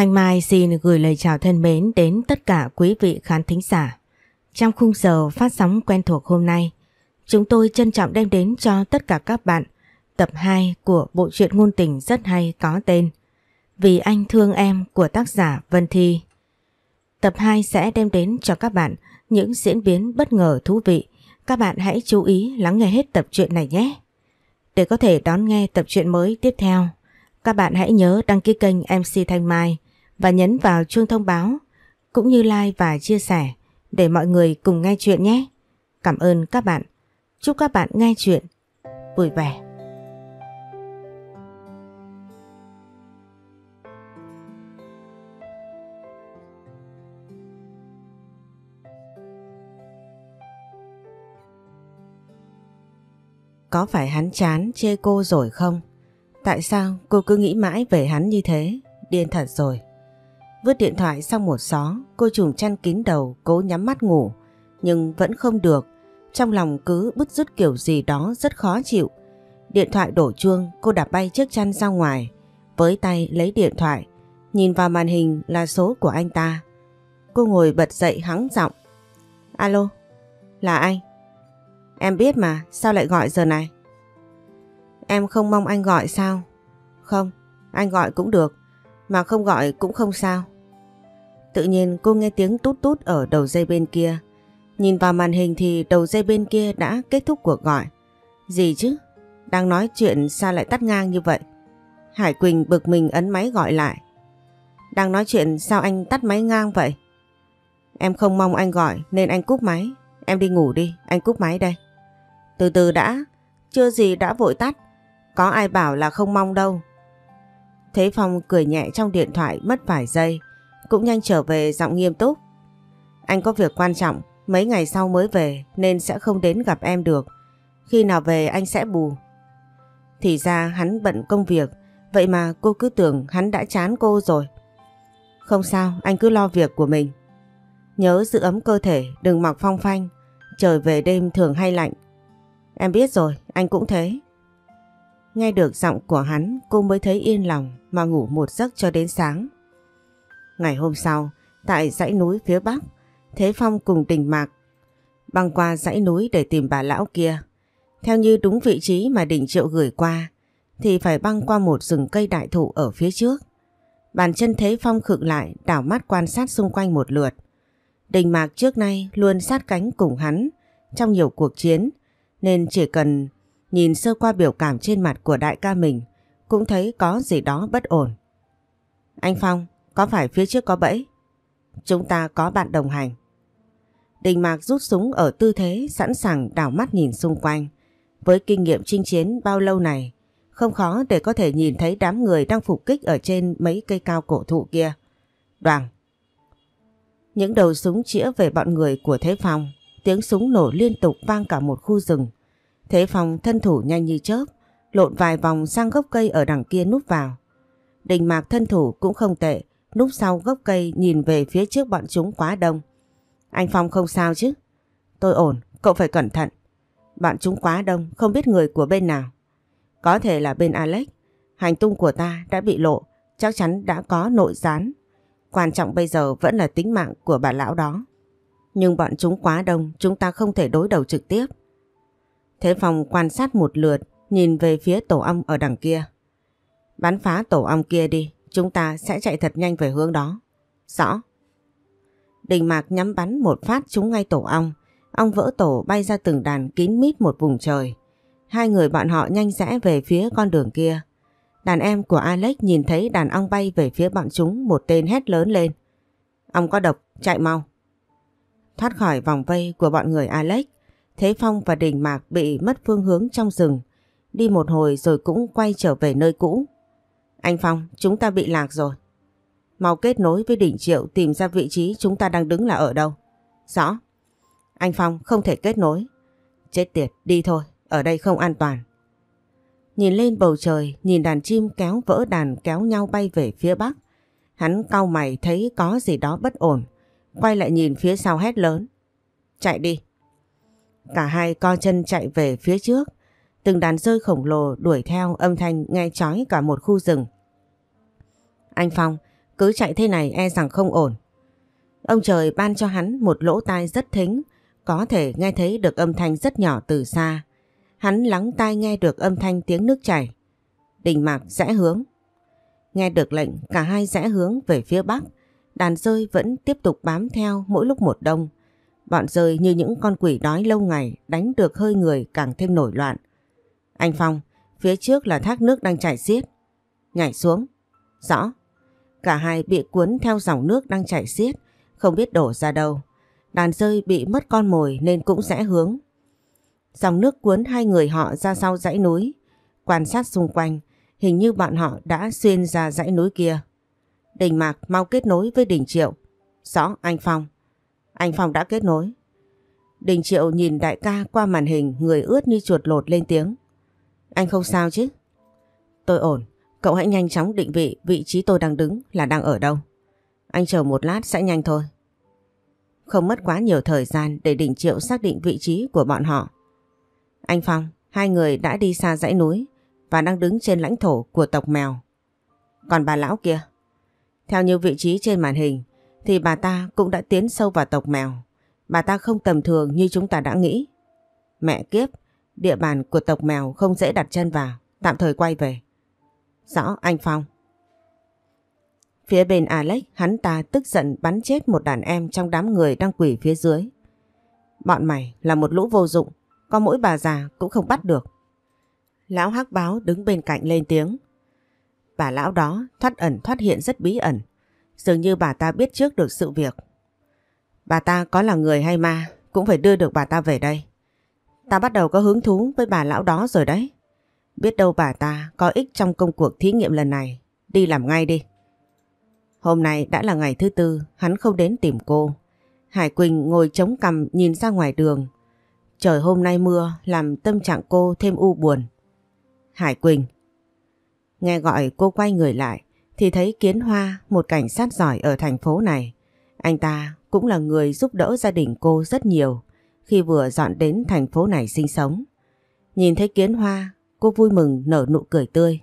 Thanh Mai xin gửi lời chào thân mến đến tất cả quý vị khán thính giả. Trong khung giờ phát sóng quen thuộc hôm nay, chúng tôi trân trọng đem đến cho tất cả các bạn tập 2 của bộ truyện ngôn tình rất hay có tên Vì anh thương em của tác giả Vân Thi. Tập 2 sẽ đem đến cho các bạn những diễn biến bất ngờ thú vị. Các bạn hãy chú ý lắng nghe hết tập truyện này nhé. Để có thể đón nghe tập truyện mới tiếp theo, các bạn hãy nhớ đăng ký kênh MC Thanh Mai và nhấn vào chuông thông báo cũng như like và chia sẻ để mọi người cùng nghe chuyện nhé. Cảm ơn các bạn. Chúc các bạn nghe chuyện vui vẻ. Có phải hắn chán chê cô rồi không? Tại sao cô cứ nghĩ mãi về hắn như thế? Điên thật rồi. Vứt điện thoại sang một gió, cô trùm chăn kín đầu cố nhắm mắt ngủ, nhưng vẫn không được. Trong lòng cứ bứt rứt kiểu gì đó rất khó chịu. Điện thoại đổ chuông, cô đạp bay chiếc chăn ra ngoài, với tay lấy điện thoại, nhìn vào màn hình là số của anh ta. Cô ngồi bật dậy hắng giọng. Alo, là anh. Em biết mà, sao lại gọi giờ này? Em không mong anh gọi sao? Không, anh gọi cũng được, mà không gọi cũng không sao. Tự nhiên cô nghe tiếng tút tút ở đầu dây bên kia. Nhìn vào màn hình thì đầu dây bên kia đã kết thúc cuộc gọi. Gì chứ? Đang nói chuyện sao lại tắt ngang như vậy? Hải Quỳnh bực mình ấn máy gọi lại. Đang nói chuyện sao anh tắt máy ngang vậy? Em không mong anh gọi nên anh cúp máy. Em đi ngủ đi, anh cúp máy đây. Từ từ đã, chưa gì đã vội tắt. Có ai bảo là không mong đâu. Thế Phong cười nhẹ trong điện thoại mất vài giây cũng nhanh trở về giọng nghiêm túc. Anh có việc quan trọng, mấy ngày sau mới về nên sẽ không đến gặp em được. Khi nào về anh sẽ bù. Thì ra hắn bận công việc, vậy mà cô cứ tưởng hắn đã chán cô rồi. Không sao, anh cứ lo việc của mình. Nhớ giữ ấm cơ thể, đừng mặc phong phanh. Trời về đêm thường hay lạnh. Em biết rồi, anh cũng thế. Nghe được giọng của hắn, cô mới thấy yên lòng mà ngủ một giấc cho đến sáng. Ngày hôm sau, tại dãy núi phía bắc, Thế Phong cùng Đình Mạc băng qua dãy núi để tìm bà lão kia. Theo như đúng vị trí mà Đình Triệu gửi qua, thì phải băng qua một rừng cây đại thụ ở phía trước. Bàn chân Thế Phong khựng lại, đảo mắt quan sát xung quanh một lượt. Đình Mạc trước nay luôn sát cánh cùng hắn trong nhiều cuộc chiến, nên chỉ cần nhìn sơ qua biểu cảm trên mặt của đại ca mình, cũng thấy có gì đó bất ổn. Anh Phong, có phải phía trước có bẫy? Chúng ta có bạn đồng hành. Đình Mạc rút súng ở tư thế sẵn sàng đảo mắt nhìn xung quanh. Với kinh nghiệm chinh chiến bao lâu này, không khó để có thể nhìn thấy đám người đang phục kích ở trên mấy cây cao cổ thụ kia. Đoàn! Những đầu súng chĩa về bọn người của Thế Phong, tiếng súng nổ liên tục vang cả một khu rừng. Thế Phong thân thủ nhanh như chớp, lộn vài vòng sang gốc cây ở đằng kia núp vào. Đình mạc thân thủ cũng không tệ, núp sau gốc cây nhìn về phía trước bọn chúng quá đông. Anh Phong không sao chứ? Tôi ổn, cậu phải cẩn thận. Bọn chúng quá đông, không biết người của bên nào. Có thể là bên Alex. Hành tung của ta đã bị lộ, chắc chắn đã có nội gián. Quan trọng bây giờ vẫn là tính mạng của bà lão đó. Nhưng bọn chúng quá đông, chúng ta không thể đối đầu trực tiếp. Thế Phong quan sát một lượt, nhìn về phía tổ ong ở đằng kia. Bắn phá tổ ong kia đi, Chúng ta sẽ chạy thật nhanh về hướng đó. Rõ. Đình mạc nhắm bắn một phát trúng ngay tổ ong. Ong vỡ tổ bay ra từng đàn kín mít một vùng trời. Hai người bọn họ nhanh rẽ về phía con đường kia. Đàn em của Alex nhìn thấy đàn ong bay về phía bọn chúng một tên hét lớn lên. Ong có độc, chạy mau. Thoát khỏi vòng vây của bọn người Alex, Thế Phong và Đình Mạc bị mất phương hướng trong rừng. Đi một hồi rồi cũng quay trở về nơi cũ. Anh Phong, chúng ta bị lạc rồi. Mau kết nối với đỉnh triệu tìm ra vị trí chúng ta đang đứng là ở đâu. Rõ. Anh Phong không thể kết nối. Chết tiệt, đi thôi, ở đây không an toàn. Nhìn lên bầu trời, nhìn đàn chim kéo vỡ đàn kéo nhau bay về phía bắc. Hắn cau mày thấy có gì đó bất ổn. Quay lại nhìn phía sau hét lớn. Chạy đi. Cả hai co chân chạy về phía trước. Từng đàn rơi khổng lồ đuổi theo âm thanh nghe chói cả một khu rừng. Anh Phong, cứ chạy thế này e rằng không ổn. Ông trời ban cho hắn một lỗ tai rất thính, có thể nghe thấy được âm thanh rất nhỏ từ xa. Hắn lắng tai nghe được âm thanh tiếng nước chảy. Đình mạc rẽ hướng. Nghe được lệnh cả hai rẽ hướng về phía bắc, đàn rơi vẫn tiếp tục bám theo mỗi lúc một đông. Bọn rơi như những con quỷ đói lâu ngày đánh được hơi người càng thêm nổi loạn. Anh Phong, phía trước là thác nước đang chảy xiết. Nhảy xuống. Rõ. Cả hai bị cuốn theo dòng nước đang chảy xiết, không biết đổ ra đâu. Đàn rơi bị mất con mồi nên cũng rẽ hướng. Dòng nước cuốn hai người họ ra sau dãy núi. Quan sát xung quanh, hình như bọn họ đã xuyên ra dãy núi kia. Đình Mạc mau kết nối với Đình Triệu. Rõ, anh Phong. Anh Phong đã kết nối. Đình Triệu nhìn đại ca qua màn hình người ướt như chuột lột lên tiếng. Anh không sao chứ? Tôi ổn, cậu hãy nhanh chóng định vị vị trí tôi đang đứng là đang ở đâu. Anh chờ một lát sẽ nhanh thôi. Không mất quá nhiều thời gian để Đình Triệu xác định vị trí của bọn họ. Anh Phong, hai người đã đi xa dãy núi và đang đứng trên lãnh thổ của tộc mèo. Còn bà lão kia, theo như vị trí trên màn hình thì bà ta cũng đã tiến sâu vào tộc mèo. Bà ta không tầm thường như chúng ta đã nghĩ. Mẹ kiếp, Địa bàn của tộc mèo không dễ đặt chân vào, tạm thời quay về. Rõ anh Phong. Phía bên Alex, hắn ta tức giận bắn chết một đàn em trong đám người đang quỷ phía dưới. Bọn mày là một lũ vô dụng, có mỗi bà già cũng không bắt được. Lão hắc báo đứng bên cạnh lên tiếng. Bà lão đó thoát ẩn thoát hiện rất bí ẩn, dường như bà ta biết trước được sự việc. Bà ta có là người hay ma, cũng phải đưa được bà ta về đây. Ta bắt đầu có hứng thú với bà lão đó rồi đấy. Biết đâu bà ta có ích trong công cuộc thí nghiệm lần này. Đi làm ngay đi. Hôm nay đã là ngày thứ tư, hắn không đến tìm cô. Hải Quỳnh ngồi chống cằm nhìn ra ngoài đường. Trời hôm nay mưa làm tâm trạng cô thêm u buồn. Hải Quỳnh Nghe gọi cô quay người lại thì thấy Kiến Hoa, một cảnh sát giỏi ở thành phố này. Anh ta cũng là người giúp đỡ gia đình cô rất nhiều khi vừa dọn đến thành phố này sinh sống. Nhìn thấy kiến hoa, cô vui mừng nở nụ cười tươi.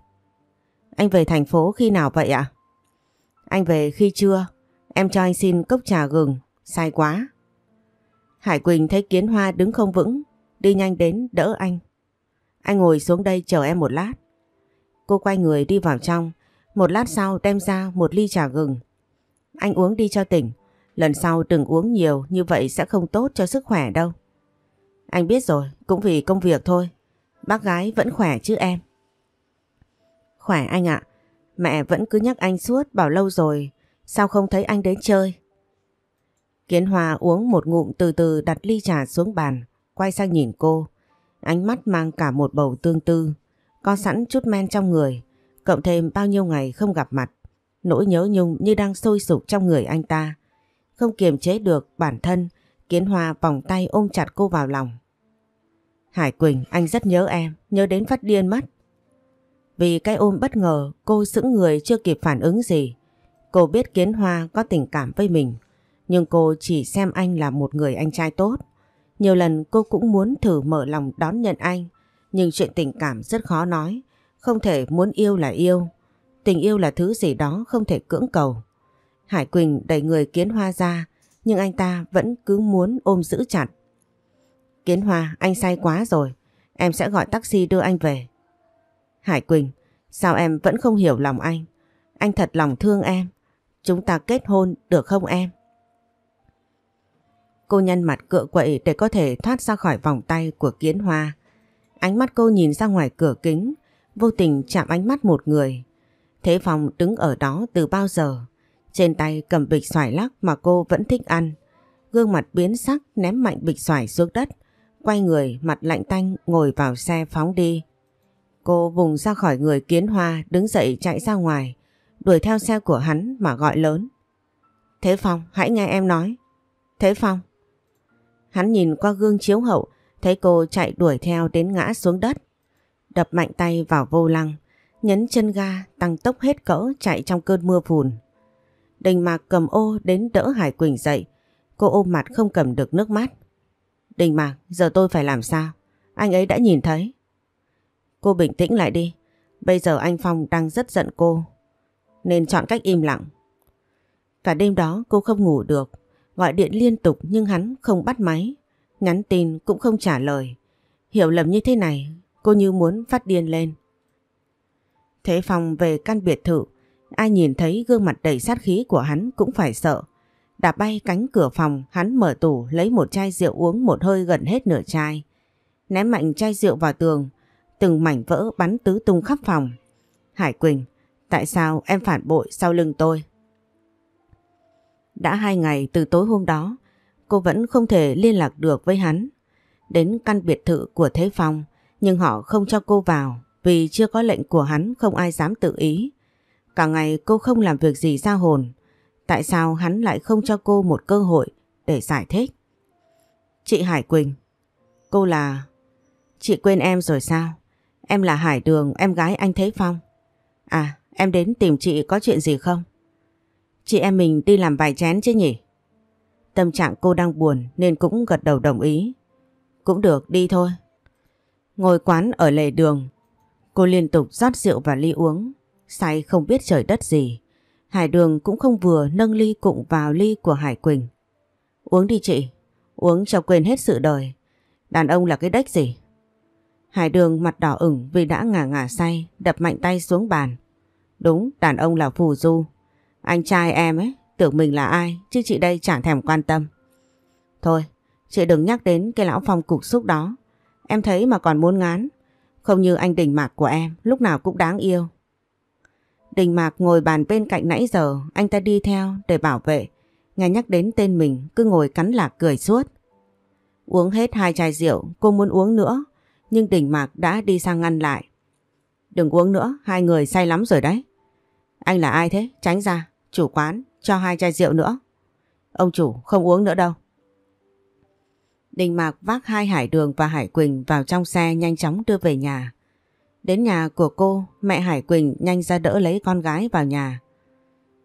Anh về thành phố khi nào vậy ạ? Anh về khi trưa, em cho anh xin cốc trà gừng, sai quá. Hải Quỳnh thấy kiến hoa đứng không vững, đi nhanh đến đỡ anh. Anh ngồi xuống đây chờ em một lát. Cô quay người đi vào trong, một lát sau đem ra một ly trà gừng. Anh uống đi cho tỉnh. Lần sau đừng uống nhiều như vậy sẽ không tốt cho sức khỏe đâu. Anh biết rồi, cũng vì công việc thôi. Bác gái vẫn khỏe chứ em. Khỏe anh ạ. Mẹ vẫn cứ nhắc anh suốt bảo lâu rồi, sao không thấy anh đến chơi? Kiến Hòa uống một ngụm từ từ đặt ly trà xuống bàn, quay sang nhìn cô. Ánh mắt mang cả một bầu tương tư, có sẵn chút men trong người, cộng thêm bao nhiêu ngày không gặp mặt. Nỗi nhớ nhung như đang sôi sục trong người anh ta. Không kiềm chế được bản thân, Kiến Hoa vòng tay ôm chặt cô vào lòng. Hải Quỳnh, anh rất nhớ em, nhớ đến phát điên mất. Vì cái ôm bất ngờ, cô sững người chưa kịp phản ứng gì. Cô biết Kiến Hoa có tình cảm với mình, nhưng cô chỉ xem anh là một người anh trai tốt. Nhiều lần cô cũng muốn thử mở lòng đón nhận anh, nhưng chuyện tình cảm rất khó nói, không thể muốn yêu là yêu. Tình yêu là thứ gì đó không thể cưỡng cầu. Hải Quỳnh đẩy người Kiến Hoa ra, nhưng anh ta vẫn cứ muốn ôm giữ chặt. Kiến Hoa, anh say quá rồi, em sẽ gọi taxi đưa anh về. Hải Quỳnh, sao em vẫn không hiểu lòng anh? Anh thật lòng thương em. Chúng ta kết hôn được không em? Cô nhân mặt cựa quậy để có thể thoát ra khỏi vòng tay của Kiến Hoa. Ánh mắt cô nhìn ra ngoài cửa kính, vô tình chạm ánh mắt một người. Thế phòng đứng ở đó từ bao giờ? Trên tay cầm bịch xoài lắc mà cô vẫn thích ăn. Gương mặt biến sắc ném mạnh bịch xoài xuống đất. Quay người mặt lạnh tanh ngồi vào xe phóng đi. Cô vùng ra khỏi người kiến hoa đứng dậy chạy ra ngoài. Đuổi theo xe của hắn mà gọi lớn. Thế Phong hãy nghe em nói. Thế Phong. Hắn nhìn qua gương chiếu hậu thấy cô chạy đuổi theo đến ngã xuống đất. Đập mạnh tay vào vô lăng nhấn chân ga tăng tốc hết cỡ chạy trong cơn mưa phùn. Đình Mạc cầm ô đến đỡ Hải Quỳnh dậy. Cô ôm mặt không cầm được nước mắt. Đình Mạc, giờ tôi phải làm sao? Anh ấy đã nhìn thấy. Cô bình tĩnh lại đi. Bây giờ anh Phong đang rất giận cô. Nên chọn cách im lặng. Cả đêm đó cô không ngủ được. Gọi điện liên tục nhưng hắn không bắt máy. Nhắn tin cũng không trả lời. Hiểu lầm như thế này, cô như muốn phát điên lên. Thế Phong về căn biệt thự Ai nhìn thấy gương mặt đầy sát khí của hắn cũng phải sợ. Đạp bay cánh cửa phòng, hắn mở tủ lấy một chai rượu uống một hơi gần hết nửa chai. Ném mạnh chai rượu vào tường, từng mảnh vỡ bắn tứ tung khắp phòng. Hải Quỳnh, tại sao em phản bội sau lưng tôi? Đã hai ngày từ tối hôm đó, cô vẫn không thể liên lạc được với hắn. Đến căn biệt thự của Thế Phong, nhưng họ không cho cô vào vì chưa có lệnh của hắn không ai dám tự ý. Cả ngày cô không làm việc gì ra hồn. Tại sao hắn lại không cho cô một cơ hội để giải thích? Chị Hải Quỳnh. Cô là... Chị quên em rồi sao? Em là Hải Đường, em gái anh Thế Phong. À, em đến tìm chị có chuyện gì không? Chị em mình đi làm vài chén chứ nhỉ? Tâm trạng cô đang buồn nên cũng gật đầu đồng ý. Cũng được, đi thôi. Ngồi quán ở lề đường, cô liên tục rót rượu và ly uống. Say không biết trời đất gì. Hải đường cũng không vừa nâng ly cụng vào ly của Hải Quỳnh. Uống đi chị, uống cho quên hết sự đời. Đàn ông là cái đếch gì? Hải đường mặt đỏ ửng vì đã ngả ngả say, đập mạnh tay xuống bàn. Đúng, đàn ông là phù du. Anh trai em ấy, tưởng mình là ai, chứ chị đây chẳng thèm quan tâm. Thôi, chị đừng nhắc đến cái lão phong cục xúc đó. Em thấy mà còn muốn ngán. Không như anh đỉnh mạc của em, lúc nào cũng đáng yêu. Đình Mạc ngồi bàn bên cạnh nãy giờ, anh ta đi theo để bảo vệ. Nghe nhắc đến tên mình cứ ngồi cắn lạc cười suốt. Uống hết hai chai rượu, cô muốn uống nữa, nhưng Đình Mạc đã đi sang ngăn lại. Đừng uống nữa, hai người say lắm rồi đấy. Anh là ai thế? Tránh ra, chủ quán, cho hai chai rượu nữa. Ông chủ không uống nữa đâu. Đình Mạc vác hai hải đường và hải quỳnh vào trong xe nhanh chóng đưa về nhà. Đến nhà của cô, mẹ Hải Quỳnh nhanh ra đỡ lấy con gái vào nhà.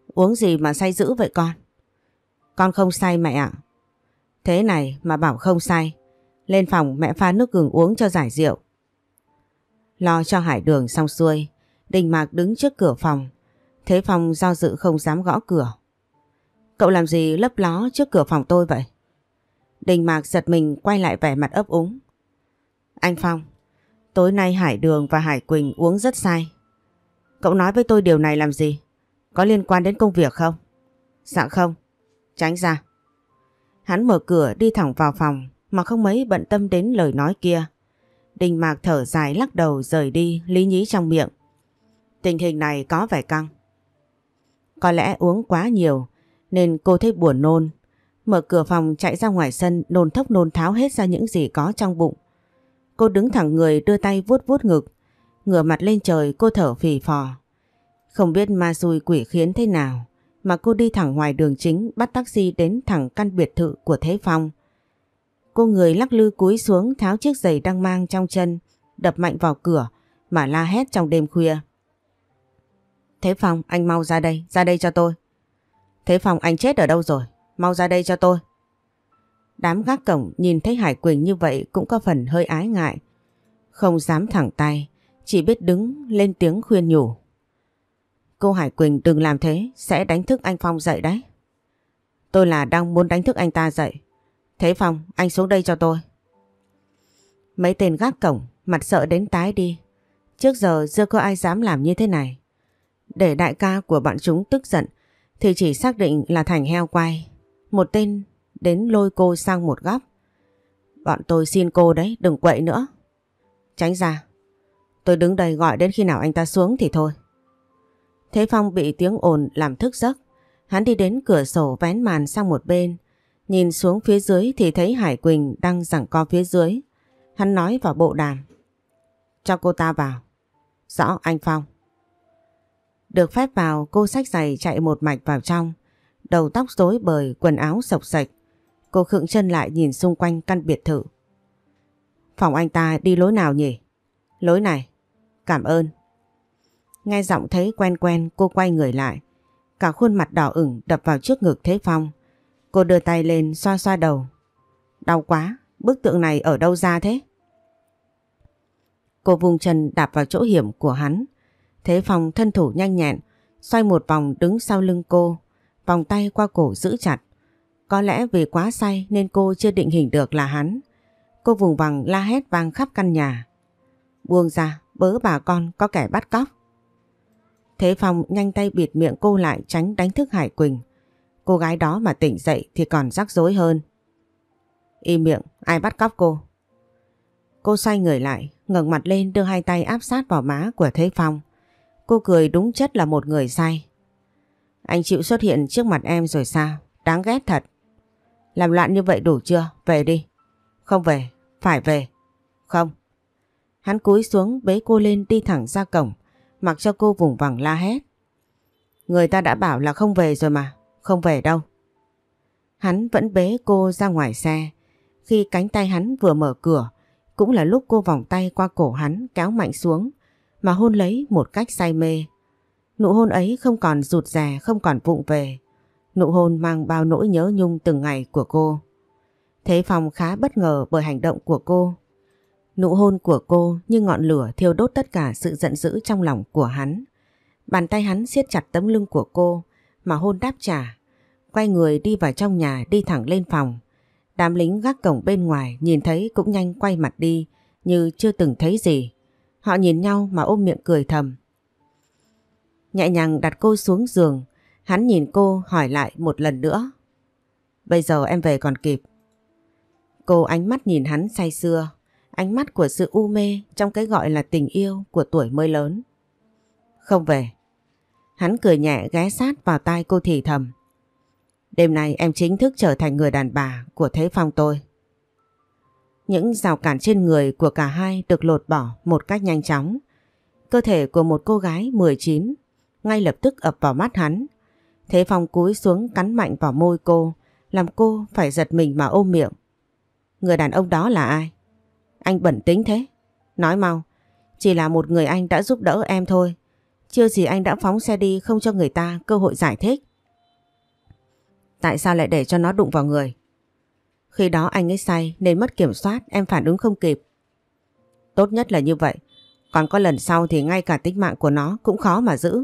Uống gì mà say dữ vậy con? Con không say mẹ ạ. Thế này mà bảo không say. Lên phòng mẹ pha nước gừng uống cho giải rượu. Lo cho Hải Đường xong xuôi, Đình Mạc đứng trước cửa phòng. Thế phòng do dự không dám gõ cửa. Cậu làm gì lấp ló trước cửa phòng tôi vậy? Đình Mạc giật mình quay lại vẻ mặt ấp úng. Anh Phong, Tối nay Hải Đường và Hải Quỳnh uống rất sai. Cậu nói với tôi điều này làm gì? Có liên quan đến công việc không? Dạ không. Tránh ra. Hắn mở cửa đi thẳng vào phòng mà không mấy bận tâm đến lời nói kia. Đình mạc thở dài lắc đầu rời đi lý nhí trong miệng. Tình hình này có vẻ căng. Có lẽ uống quá nhiều nên cô thấy buồn nôn. Mở cửa phòng chạy ra ngoài sân nôn thốc nôn tháo hết ra những gì có trong bụng. Cô đứng thẳng người đưa tay vuốt vuốt ngực. Ngửa mặt lên trời cô thở phì phò. Không biết ma xui quỷ khiến thế nào mà cô đi thẳng ngoài đường chính bắt taxi đến thẳng căn biệt thự của Thế Phong. Cô người lắc lư cúi xuống tháo chiếc giày đang mang trong chân, đập mạnh vào cửa mà la hét trong đêm khuya. Thế Phong, anh mau ra đây, ra đây cho tôi. Thế Phong, anh chết ở đâu rồi? Mau ra đây cho tôi. Đám gác cổng nhìn thấy Hải Quỳnh như vậy cũng có phần hơi ái ngại. Không dám thẳng tay, chỉ biết đứng lên tiếng khuyên nhủ. Cô Hải Quỳnh đừng làm thế, sẽ đánh thức anh Phong dậy đấy. Tôi là đang muốn đánh thức anh ta dậy. Thế Phong, anh xuống đây cho tôi. Mấy tên gác cổng, mặt sợ đến tái đi. Trước giờ chưa có ai dám làm như thế này. Để đại ca của bọn chúng tức giận thì chỉ xác định là thành heo quay. Một tên đến lôi cô sang một góc. Bọn tôi xin cô đấy, đừng quậy nữa. Tránh ra. Tôi đứng đây gọi đến khi nào anh ta xuống thì thôi. Thế Phong bị tiếng ồn làm thức giấc. Hắn đi đến cửa sổ vén màn sang một bên. Nhìn xuống phía dưới thì thấy Hải Quỳnh đang giằng co phía dưới. Hắn nói vào bộ đàm. Cho cô ta vào. Rõ anh Phong. Được phép vào cô sách giày chạy một mạch vào trong. Đầu tóc rối bời, quần áo sọc sạch. Cô khựng chân lại nhìn xung quanh căn biệt thự. Phòng anh ta đi lối nào nhỉ? Lối này. Cảm ơn. Nghe giọng thấy quen quen cô quay người lại. Cả khuôn mặt đỏ ửng đập vào trước ngực Thế Phong. Cô đưa tay lên xoa xoa đầu. Đau quá, bức tượng này ở đâu ra thế? Cô vùng chân đạp vào chỗ hiểm của hắn. Thế Phong thân thủ nhanh nhẹn, xoay một vòng đứng sau lưng cô, vòng tay qua cổ giữ chặt. Có lẽ vì quá say nên cô chưa định hình được là hắn. Cô vùng vằng la hét vang khắp căn nhà. Buông ra, bớ bà con có kẻ bắt cóc. Thế Phong nhanh tay bịt miệng cô lại tránh đánh thức Hải Quỳnh. Cô gái đó mà tỉnh dậy thì còn rắc rối hơn. Im miệng, ai bắt cóc cô? Cô xoay người lại, ngẩng mặt lên đưa hai tay áp sát vào má của Thế Phong. Cô cười đúng chất là một người say. Anh chịu xuất hiện trước mặt em rồi sao? Đáng ghét thật. Làm loạn như vậy đủ chưa? Về đi. Không về. Phải về. Không. Hắn cúi xuống bế cô lên đi thẳng ra cổng, mặc cho cô vùng vằng la hét. Người ta đã bảo là không về rồi mà, không về đâu. Hắn vẫn bế cô ra ngoài xe. Khi cánh tay hắn vừa mở cửa, cũng là lúc cô vòng tay qua cổ hắn kéo mạnh xuống, mà hôn lấy một cách say mê. Nụ hôn ấy không còn rụt rè, không còn vụng về, Nụ hôn mang bao nỗi nhớ nhung từng ngày của cô. Thế Phong khá bất ngờ bởi hành động của cô. Nụ hôn của cô như ngọn lửa thiêu đốt tất cả sự giận dữ trong lòng của hắn. Bàn tay hắn siết chặt tấm lưng của cô mà hôn đáp trả. Quay người đi vào trong nhà đi thẳng lên phòng. Đám lính gác cổng bên ngoài nhìn thấy cũng nhanh quay mặt đi như chưa từng thấy gì. Họ nhìn nhau mà ôm miệng cười thầm. Nhẹ nhàng đặt cô xuống giường, Hắn nhìn cô hỏi lại một lần nữa. Bây giờ em về còn kịp. Cô ánh mắt nhìn hắn say sưa, ánh mắt của sự u mê trong cái gọi là tình yêu của tuổi mới lớn. Không về. Hắn cười nhẹ ghé sát vào tai cô thì thầm. Đêm nay em chính thức trở thành người đàn bà của Thế Phong tôi. Những rào cản trên người của cả hai được lột bỏ một cách nhanh chóng. Cơ thể của một cô gái 19 ngay lập tức ập vào mắt hắn Thế Phong cúi xuống cắn mạnh vào môi cô, làm cô phải giật mình mà ôm miệng. Người đàn ông đó là ai? Anh bẩn tính thế. Nói mau, chỉ là một người anh đã giúp đỡ em thôi. Chưa gì anh đã phóng xe đi không cho người ta cơ hội giải thích. Tại sao lại để cho nó đụng vào người? Khi đó anh ấy say nên mất kiểm soát em phản ứng không kịp. Tốt nhất là như vậy. Còn có lần sau thì ngay cả tính mạng của nó cũng khó mà giữ.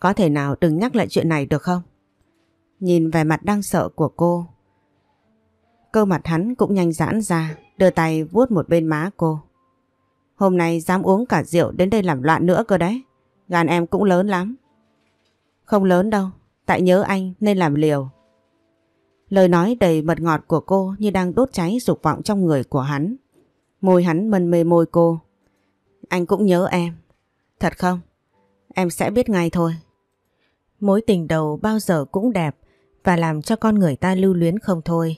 Có thể nào đừng nhắc lại chuyện này được không? Nhìn vẻ mặt đang sợ của cô Cơ mặt hắn cũng nhanh giãn ra Đưa tay vuốt một bên má cô Hôm nay dám uống cả rượu đến đây làm loạn nữa cơ đấy Gan em cũng lớn lắm Không lớn đâu Tại nhớ anh nên làm liều Lời nói đầy mật ngọt của cô như đang đốt cháy dục vọng trong người của hắn. Môi hắn mân mê môi cô. Anh cũng nhớ em. Thật không? Em sẽ biết ngay thôi. Mối tình đầu bao giờ cũng đẹp và làm cho con người ta lưu luyến không thôi.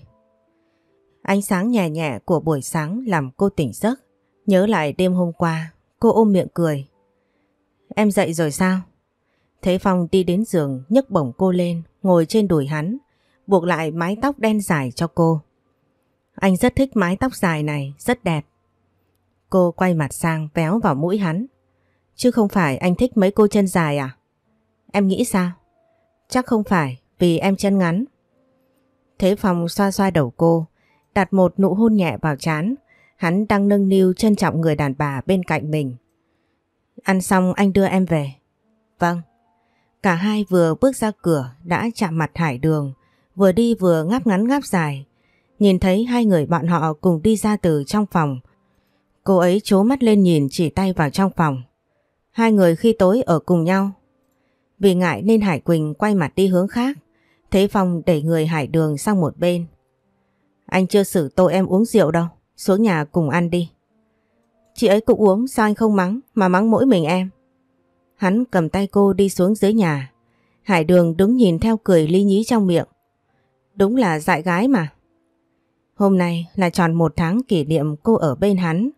Ánh sáng nhẹ nhẹ của buổi sáng làm cô tỉnh giấc. Nhớ lại đêm hôm qua, cô ôm miệng cười. Em dậy rồi sao? Thế Phong đi đến giường nhấc bổng cô lên, ngồi trên đùi hắn, buộc lại mái tóc đen dài cho cô. Anh rất thích mái tóc dài này, rất đẹp. Cô quay mặt sang véo vào mũi hắn. Chứ không phải anh thích mấy cô chân dài à? Em nghĩ sao? Chắc không phải vì em chân ngắn. Thế Phong xoa xoa đầu cô, đặt một nụ hôn nhẹ vào chán. Hắn đang nâng niu trân trọng người đàn bà bên cạnh mình. Ăn xong anh đưa em về. Vâng. Cả hai vừa bước ra cửa đã chạm mặt hải đường, vừa đi vừa ngáp ngắn ngáp dài. Nhìn thấy hai người bọn họ cùng đi ra từ trong phòng. Cô ấy chố mắt lên nhìn chỉ tay vào trong phòng. Hai người khi tối ở cùng nhau vì ngại nên Hải Quỳnh quay mặt đi hướng khác. Thế Phong đẩy người Hải Đường sang một bên. Anh chưa xử tôi em uống rượu đâu, xuống nhà cùng ăn đi. Chị ấy cũng uống sao anh không mắng mà mắng mỗi mình em. Hắn cầm tay cô đi xuống dưới nhà. Hải Đường đứng nhìn theo cười ly nhí trong miệng. Đúng là dại gái mà. Hôm nay là tròn một tháng kỷ niệm cô ở bên hắn.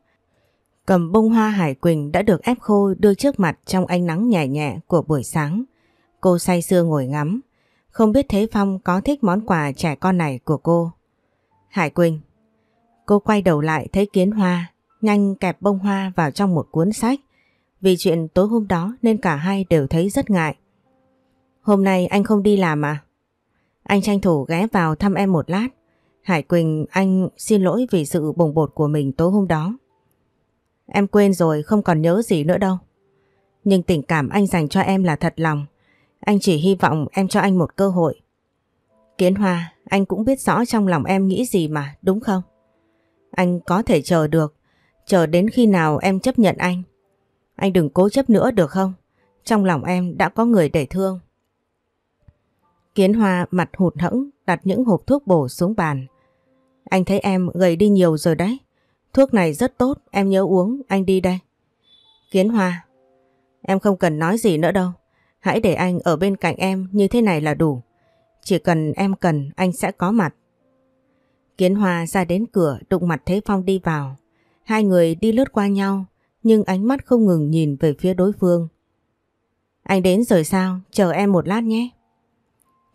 Cầm bông hoa Hải Quỳnh đã được ép khô đưa trước mặt trong ánh nắng nhẹ nhẹ của buổi sáng. Cô say sưa ngồi ngắm, không biết Thế Phong có thích món quà trẻ con này của cô. Hải Quỳnh Cô quay đầu lại thấy kiến hoa, nhanh kẹp bông hoa vào trong một cuốn sách. Vì chuyện tối hôm đó nên cả hai đều thấy rất ngại. Hôm nay anh không đi làm à? Anh tranh thủ ghé vào thăm em một lát. Hải Quỳnh, anh xin lỗi vì sự bồng bột của mình tối hôm đó. Em quên rồi, không còn nhớ gì nữa đâu. Nhưng tình cảm anh dành cho em là thật lòng. Anh chỉ hy vọng em cho anh một cơ hội. Kiến Hoa, anh cũng biết rõ trong lòng em nghĩ gì mà, đúng không? Anh có thể chờ được, chờ đến khi nào em chấp nhận anh. Anh đừng cố chấp nữa được không? Trong lòng em đã có người để thương. Kiến Hoa mặt hụt hẫng đặt những hộp thuốc bổ xuống bàn. Anh thấy em gầy đi nhiều rồi đấy. Thuốc này rất tốt, em nhớ uống, anh đi đây. Kiến Hoa, em không cần nói gì nữa đâu. Hãy để anh ở bên cạnh em như thế này là đủ. Chỉ cần em cần anh sẽ có mặt. Kiến Hoa ra đến cửa đụng mặt Thế Phong đi vào. Hai người đi lướt qua nhau nhưng ánh mắt không ngừng nhìn về phía đối phương. Anh đến rồi sao? Chờ em một lát nhé.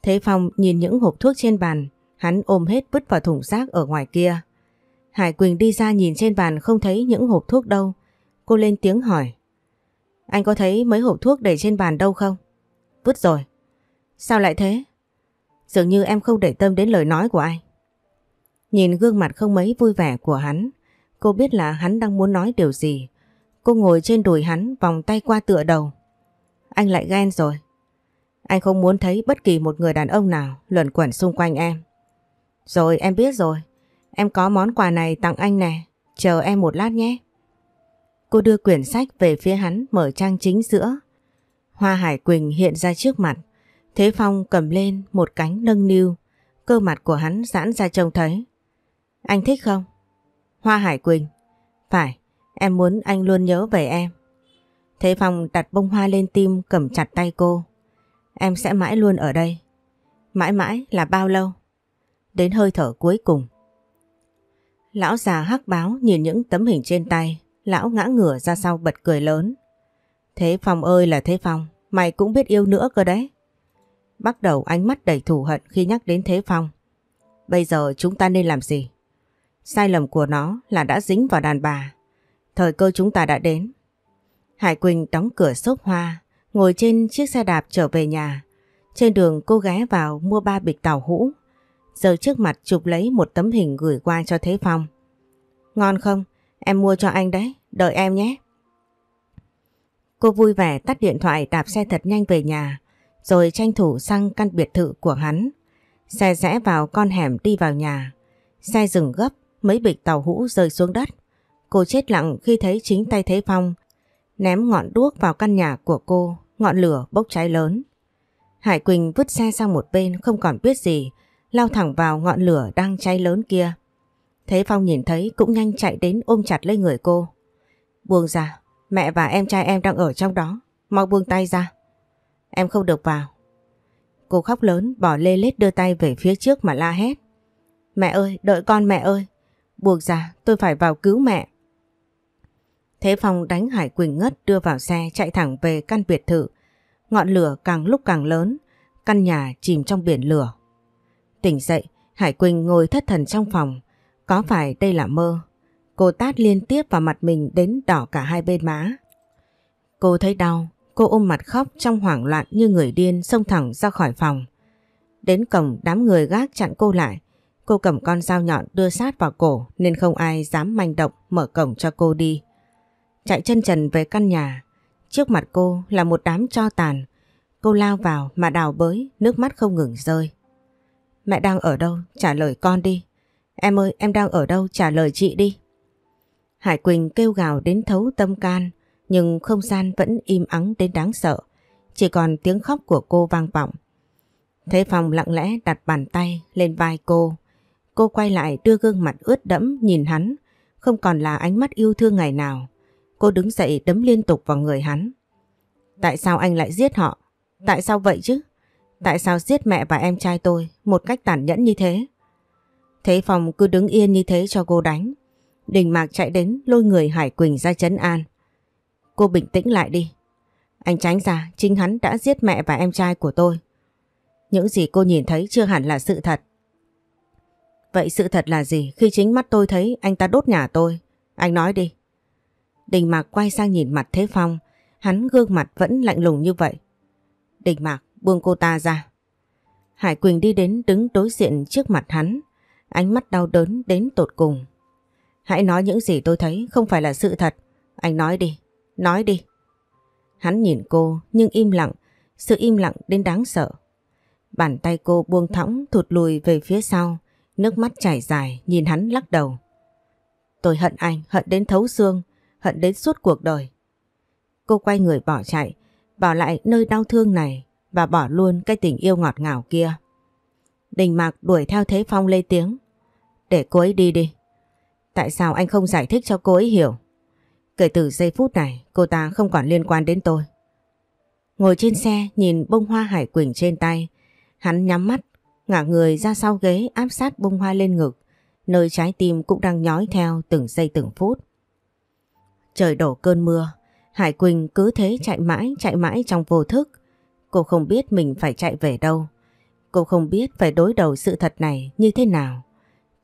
Thế Phong nhìn những hộp thuốc trên bàn, hắn ôm hết vứt vào thùng rác ở ngoài kia. Hải Quỳnh đi ra nhìn trên bàn không thấy những hộp thuốc đâu. Cô lên tiếng hỏi. Anh có thấy mấy hộp thuốc để trên bàn đâu không? Vứt rồi. Sao lại thế? Dường như em không để tâm đến lời nói của anh. Nhìn gương mặt không mấy vui vẻ của hắn, cô biết là hắn đang muốn nói điều gì. Cô ngồi trên đùi hắn vòng tay qua tựa đầu. Anh lại ghen rồi. Anh không muốn thấy bất kỳ một người đàn ông nào luẩn quẩn xung quanh em. Rồi em biết rồi. Em có món quà này tặng anh nè. Chờ em một lát nhé. Cô đưa quyển sách về phía hắn mở trang chính giữa. Hoa Hải Quỳnh hiện ra trước mặt. Thế Phong cầm lên một cánh nâng niu. Cơ mặt của hắn giãn ra trông thấy. Anh thích không? Hoa Hải Quỳnh. Phải, em muốn anh luôn nhớ về em. Thế Phong đặt bông hoa lên tim cầm chặt tay cô. Em sẽ mãi luôn ở đây. Mãi mãi là bao lâu? Đến hơi thở cuối cùng. Lão già hắc báo nhìn những tấm hình trên tay. Lão ngã ngửa ra sau bật cười lớn. Thế Phong ơi là Thế Phong, mày cũng biết yêu nữa cơ đấy. Bắt đầu ánh mắt đầy thù hận khi nhắc đến Thế Phong. Bây giờ chúng ta nên làm gì? Sai lầm của nó là đã dính vào đàn bà. Thời cơ chúng ta đã đến. Hải Quỳnh đóng cửa xốp hoa, ngồi trên chiếc xe đạp trở về nhà. Trên đường cô ghé vào mua ba bịch tàu hũ. Giờ trước mặt chụp lấy một tấm hình gửi qua cho Thế Phong. Ngon không? Em mua cho anh đấy. Đợi em nhé. Cô vui vẻ tắt điện thoại đạp xe thật nhanh về nhà, rồi tranh thủ sang căn biệt thự của hắn. Xe rẽ vào con hẻm đi vào nhà. Xe dừng gấp, mấy bịch tàu hũ rơi xuống đất. Cô chết lặng khi thấy chính tay Thế Phong ném ngọn đuốc vào căn nhà của cô, ngọn lửa bốc cháy lớn. Hải Quỳnh vứt xe sang một bên không còn biết gì, lao thẳng vào ngọn lửa đang cháy lớn kia. Thế Phong nhìn thấy cũng nhanh chạy đến ôm chặt lấy người cô. Buông ra, mẹ và em trai em đang ở trong đó, mau buông tay ra. Em không được vào. Cô khóc lớn bỏ lê lết đưa tay về phía trước mà la hét. Mẹ ơi, đợi con mẹ ơi, buông ra tôi phải vào cứu mẹ. Thế Phong đánh Hải Quỳnh ngất đưa vào xe chạy thẳng về căn biệt thự. Ngọn lửa càng lúc càng lớn, căn nhà chìm trong biển lửa. Tỉnh dậy, Hải Quỳnh ngồi thất thần trong phòng. Có phải đây là mơ Cô tát liên tiếp vào mặt mình đến đỏ cả hai bên má. Cô thấy đau, cô ôm mặt khóc trong hoảng loạn như người điên xông thẳng ra khỏi phòng. Đến cổng đám người gác chặn cô lại. Cô cầm con dao nhọn đưa sát vào cổ nên không ai dám manh động mở cổng cho cô đi. Chạy chân trần về căn nhà. Trước mặt cô là một đám cho tàn. Cô lao vào mà đào bới, nước mắt không ngừng rơi. Mẹ đang ở đâu? Trả lời con đi. Em ơi, em đang ở đâu? Trả lời chị đi. Hải Quỳnh kêu gào đến thấu tâm can, nhưng không gian vẫn im ắng đến đáng sợ, chỉ còn tiếng khóc của cô vang vọng. Thế Phong lặng lẽ đặt bàn tay lên vai cô. Cô quay lại đưa gương mặt ướt đẫm nhìn hắn, không còn là ánh mắt yêu thương ngày nào. Cô đứng dậy đấm liên tục vào người hắn. Tại sao anh lại giết họ? Tại sao vậy chứ? Tại sao giết mẹ và em trai tôi một cách tàn nhẫn như thế? Thế Phong cứ đứng yên như thế cho cô đánh. Đình Mạc chạy đến lôi người Hải Quỳnh ra chấn an. Cô bình tĩnh lại đi. Anh tránh ra, chính hắn đã giết mẹ và em trai của tôi. Những gì cô nhìn thấy chưa hẳn là sự thật. Vậy sự thật là gì khi chính mắt tôi thấy anh ta đốt nhà tôi? Anh nói đi. Đình Mạc quay sang nhìn mặt Thế Phong, hắn gương mặt vẫn lạnh lùng như vậy. Đình Mạc buông cô ta ra. Hải Quỳnh đi đến đứng đối diện trước mặt hắn, ánh mắt đau đớn đến tột cùng. Hãy nói những gì tôi thấy không phải là sự thật. Anh nói đi, nói đi. Hắn nhìn cô nhưng im lặng, sự im lặng đến đáng sợ. Bàn tay cô buông thõng thụt lùi về phía sau, nước mắt chảy dài nhìn hắn lắc đầu. Tôi hận anh, hận đến thấu xương, hận đến suốt cuộc đời. Cô quay người bỏ chạy, bỏ lại nơi đau thương này và bỏ luôn cái tình yêu ngọt ngào kia. Đình Mạc đuổi theo Thế Phong lên tiếng. Để cô ấy đi đi, Tại sao anh không giải thích cho cô ấy hiểu? Kể từ giây phút này cô ta không còn liên quan đến tôi. Ngồi trên xe nhìn bông hoa hải quỳnh trên tay. Hắn nhắm mắt, ngả người ra sau ghế áp sát bông hoa lên ngực. Nơi trái tim cũng đang nhói theo từng giây từng phút. Trời đổ cơn mưa, Hải Quỳnh cứ thế chạy mãi chạy mãi trong vô thức. Cô không biết mình phải chạy về đâu. Cô không biết phải đối đầu sự thật này như thế nào.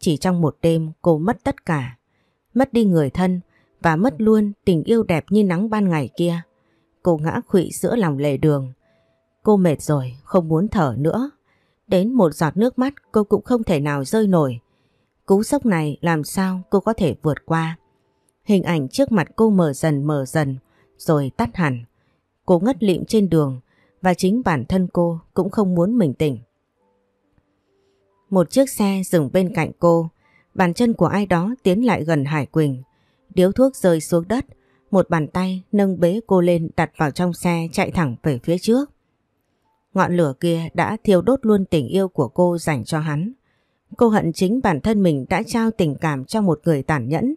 Chỉ trong một đêm cô mất tất cả. Mất đi người thân và mất luôn tình yêu đẹp như nắng ban ngày kia. Cô ngã khụy giữa lòng lề đường. Cô mệt rồi, không muốn thở nữa. Đến một giọt nước mắt cô cũng không thể nào rơi nổi. Cú sốc này làm sao cô có thể vượt qua. Hình ảnh trước mặt cô mờ dần mờ dần, rồi tắt hẳn. Cô ngất lịm trên đường và chính bản thân cô cũng không muốn mình tỉnh. Một chiếc xe dừng bên cạnh cô, bàn chân của ai đó tiến lại gần Hải Quỳnh. Điếu thuốc rơi xuống đất, một bàn tay nâng bế cô lên đặt vào trong xe chạy thẳng về phía trước. Ngọn lửa kia đã thiêu đốt luôn tình yêu của cô dành cho hắn. Cô hận chính bản thân mình đã trao tình cảm cho một người tàn nhẫn.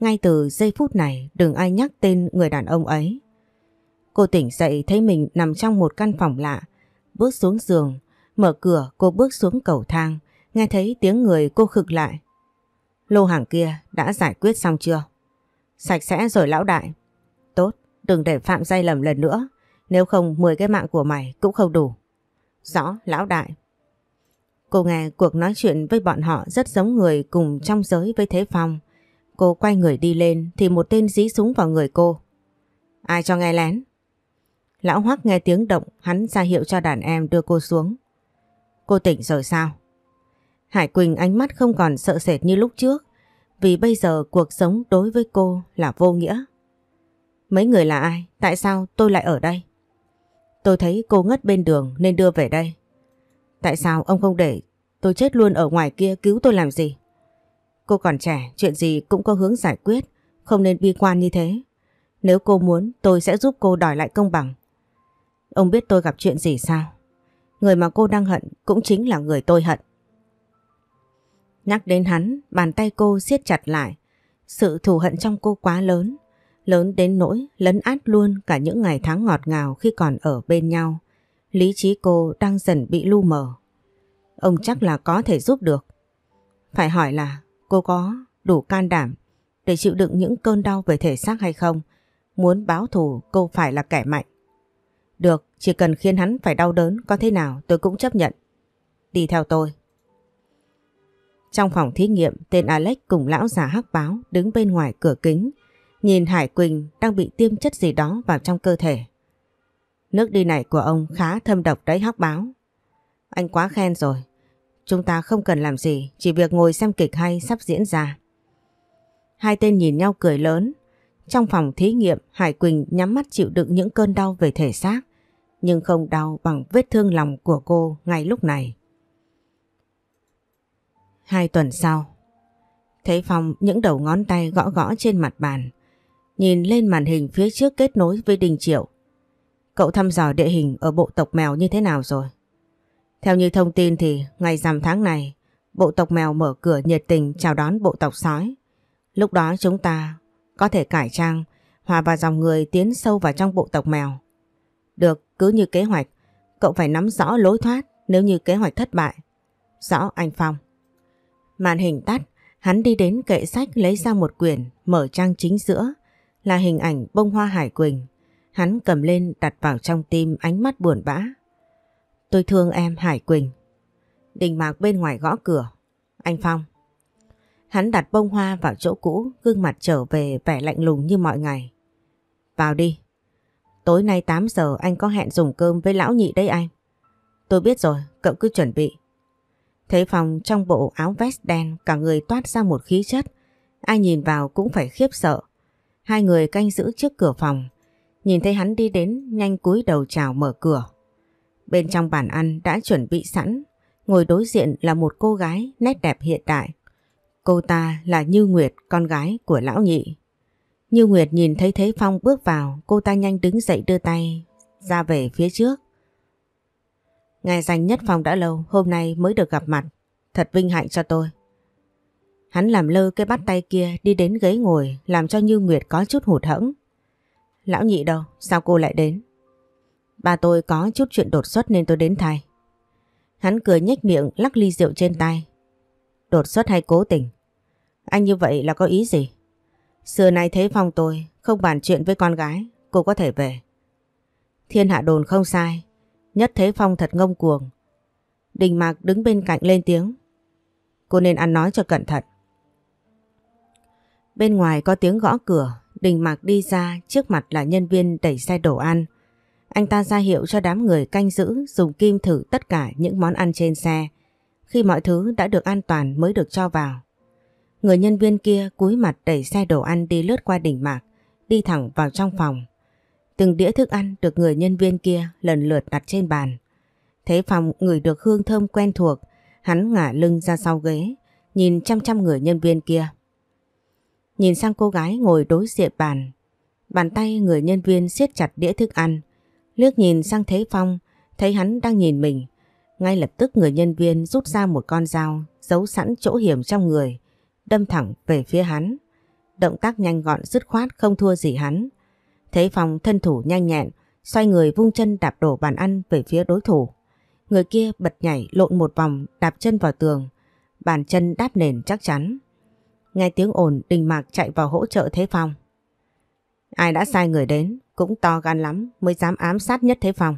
Ngay từ giây phút này đừng ai nhắc tên người đàn ông ấy. Cô tỉnh dậy thấy mình nằm trong một căn phòng lạ. Bước xuống giường, mở cửa cô bước xuống cầu thang. Nghe thấy tiếng người cô khực lại. Lô hàng kia đã giải quyết xong chưa? Sạch sẽ rồi lão đại. Tốt, đừng để phạm sai lầm lần nữa. Nếu không 10 cái mạng của mày cũng không đủ. Rõ, lão đại. Cô nghe cuộc nói chuyện với bọn họ rất giống người cùng trong giới với Thế Phong. Cô quay người đi lên thì một tên dí súng vào người cô. Ai cho nghe lén? Lão Hoắc nghe tiếng động hắn ra hiệu cho đàn em đưa cô xuống. Cô tỉnh rồi sao? Hải Quỳnh ánh mắt không còn sợ sệt như lúc trước vì bây giờ cuộc sống đối với cô là vô nghĩa. Mấy người là ai? Tại sao tôi lại ở đây? Tôi thấy cô ngất bên đường nên đưa về đây. Tại sao ông không để tôi chết luôn ở ngoài kia cứu tôi làm gì? Cô còn trẻ, chuyện gì cũng có hướng giải quyết, không nên bi quan như thế. Nếu cô muốn, tôi sẽ giúp cô đòi lại công bằng. Ông biết tôi gặp chuyện gì sao? Người mà cô đang hận cũng chính là người tôi hận. Nhắc đến hắn, bàn tay cô siết chặt lại. Sự thù hận trong cô quá lớn, lớn đến nỗi lấn át luôn cả những ngày tháng ngọt ngào khi còn ở bên nhau. Lý trí cô đang dần bị lu mờ. Ông chắc là có thể giúp được. Phải hỏi là cô có đủ can đảm để chịu đựng những cơn đau về thể xác hay không? Muốn báo thù cô phải là kẻ mạnh. Được, chỉ cần khiến hắn phải đau đớn có thế nào tôi cũng chấp nhận. Đi theo tôi. Trong phòng thí nghiệm, tên Alex cùng lão già hắc báo đứng bên ngoài cửa kính, nhìn Hải Quỳnh đang bị tiêm chất gì đó vào trong cơ thể. Nước đi này của ông khá thâm độc đấy hắc báo. Anh quá khen rồi. Chúng ta không cần làm gì, chỉ việc ngồi xem kịch hay sắp diễn ra. Hai tên nhìn nhau cười lớn. Trong phòng thí nghiệm, Hải Quỳnh nhắm mắt chịu đựng những cơn đau về thể xác, nhưng không đau bằng vết thương lòng của cô ngay lúc này. Hai tuần sau, thấy Phong những đầu ngón tay gõ gõ trên mặt bàn, nhìn lên màn hình phía trước kết nối với Đình Triệu. Cậu thăm dò địa hình ở bộ tộc mèo như thế nào rồi? Theo như thông tin thì ngày rằm tháng này, bộ tộc mèo mở cửa nhiệt tình chào đón bộ tộc sói. Lúc đó chúng ta có thể cải trang, hòa vào dòng người tiến sâu vào trong bộ tộc mèo. Được, cứ như kế hoạch, cậu phải nắm rõ lối thoát nếu như kế hoạch thất bại. Rõ anh Phong. Màn hình tắt, hắn đi đến kệ sách lấy ra một quyển, mở trang chính giữa, là hình ảnh bông hoa hải quỳnh. Hắn cầm lên đặt vào trong tim ánh mắt buồn bã. Tôi thương em Hải Quỳnh. Đình mạc bên ngoài gõ cửa. Anh Phong. Hắn đặt bông hoa vào chỗ cũ, gương mặt trở về vẻ lạnh lùng như mọi ngày. Vào đi. Tối nay 8 giờ anh có hẹn dùng cơm với lão nhị đấy anh. Tôi biết rồi, cậu cứ chuẩn bị. Thấy Phong trong bộ áo vest đen cả người toát ra một khí chất. Ai nhìn vào cũng phải khiếp sợ. Hai người canh giữ trước cửa phòng. Nhìn thấy hắn đi đến nhanh cúi đầu chào mở cửa. Bên trong bàn ăn đã chuẩn bị sẵn. Ngồi đối diện là một cô gái nét đẹp hiện đại. Cô ta là Như Nguyệt, con gái của lão nhị. Như Nguyệt nhìn thấy Thế Phong bước vào, cô ta nhanh đứng dậy đưa tay ra về phía trước ngài dành nhất phòng đã lâu, hôm nay mới được gặp mặt. Thật vinh hạnh cho tôi. Hắn làm lơ cái bắt tay kia đi đến ghế ngồi làm cho Như Nguyệt có chút hụt hẫng. Lão nhị đâu? Sao cô lại đến? Bà tôi có chút chuyện đột xuất nên tôi đến thay. Hắn cười nhếch miệng lắc ly rượu trên tay. Đột xuất hay cố tình? Anh như vậy là có ý gì? Xưa nay thế phòng tôi không bàn chuyện với con gái, cô có thể về. Thiên hạ đồn không sai, Nhất thế Phong thật ngông cuồng. Đình Mạc đứng bên cạnh lên tiếng. Cô nên ăn nói cho cẩn thận. Bên ngoài có tiếng gõ cửa, Đình Mạc đi ra, trước mặt là nhân viên đẩy xe đổ ăn. Anh ta ra hiệu cho đám người canh giữ dùng kim thử tất cả những món ăn trên xe. Khi mọi thứ đã được an toàn mới được cho vào. Người nhân viên kia cúi mặt đẩy xe đổ ăn đi lướt qua đỉnh mạc, đi thẳng vào trong phòng. Từng đĩa thức ăn được người nhân viên kia lần lượt đặt trên bàn. thế Phong ngửi được hương thơm quen thuộc, hắn ngả lưng ra sau ghế, nhìn chăm chăm người nhân viên kia. Nhìn sang cô gái ngồi đối diện bàn, bàn tay người nhân viên siết chặt đĩa thức ăn, liếc nhìn sang thế Phong, thấy hắn đang nhìn mình. Ngay lập tức người nhân viên rút ra một con dao giấu sẵn chỗ hiểm trong người, đâm thẳng về phía hắn. Động tác nhanh gọn dứt khoát không thua gì hắn. Thấy Phong thân thủ nhanh nhẹn, xoay người vung chân đạp đổ bàn ăn về phía đối thủ. Người kia bật nhảy lộn một vòng đạp chân vào tường, bàn chân đáp nền chắc chắn. Nghe tiếng ồn đình mạc chạy vào hỗ trợ Thế Phong. Ai đã sai người đến cũng to gan lắm mới dám ám sát nhất Thế Phong.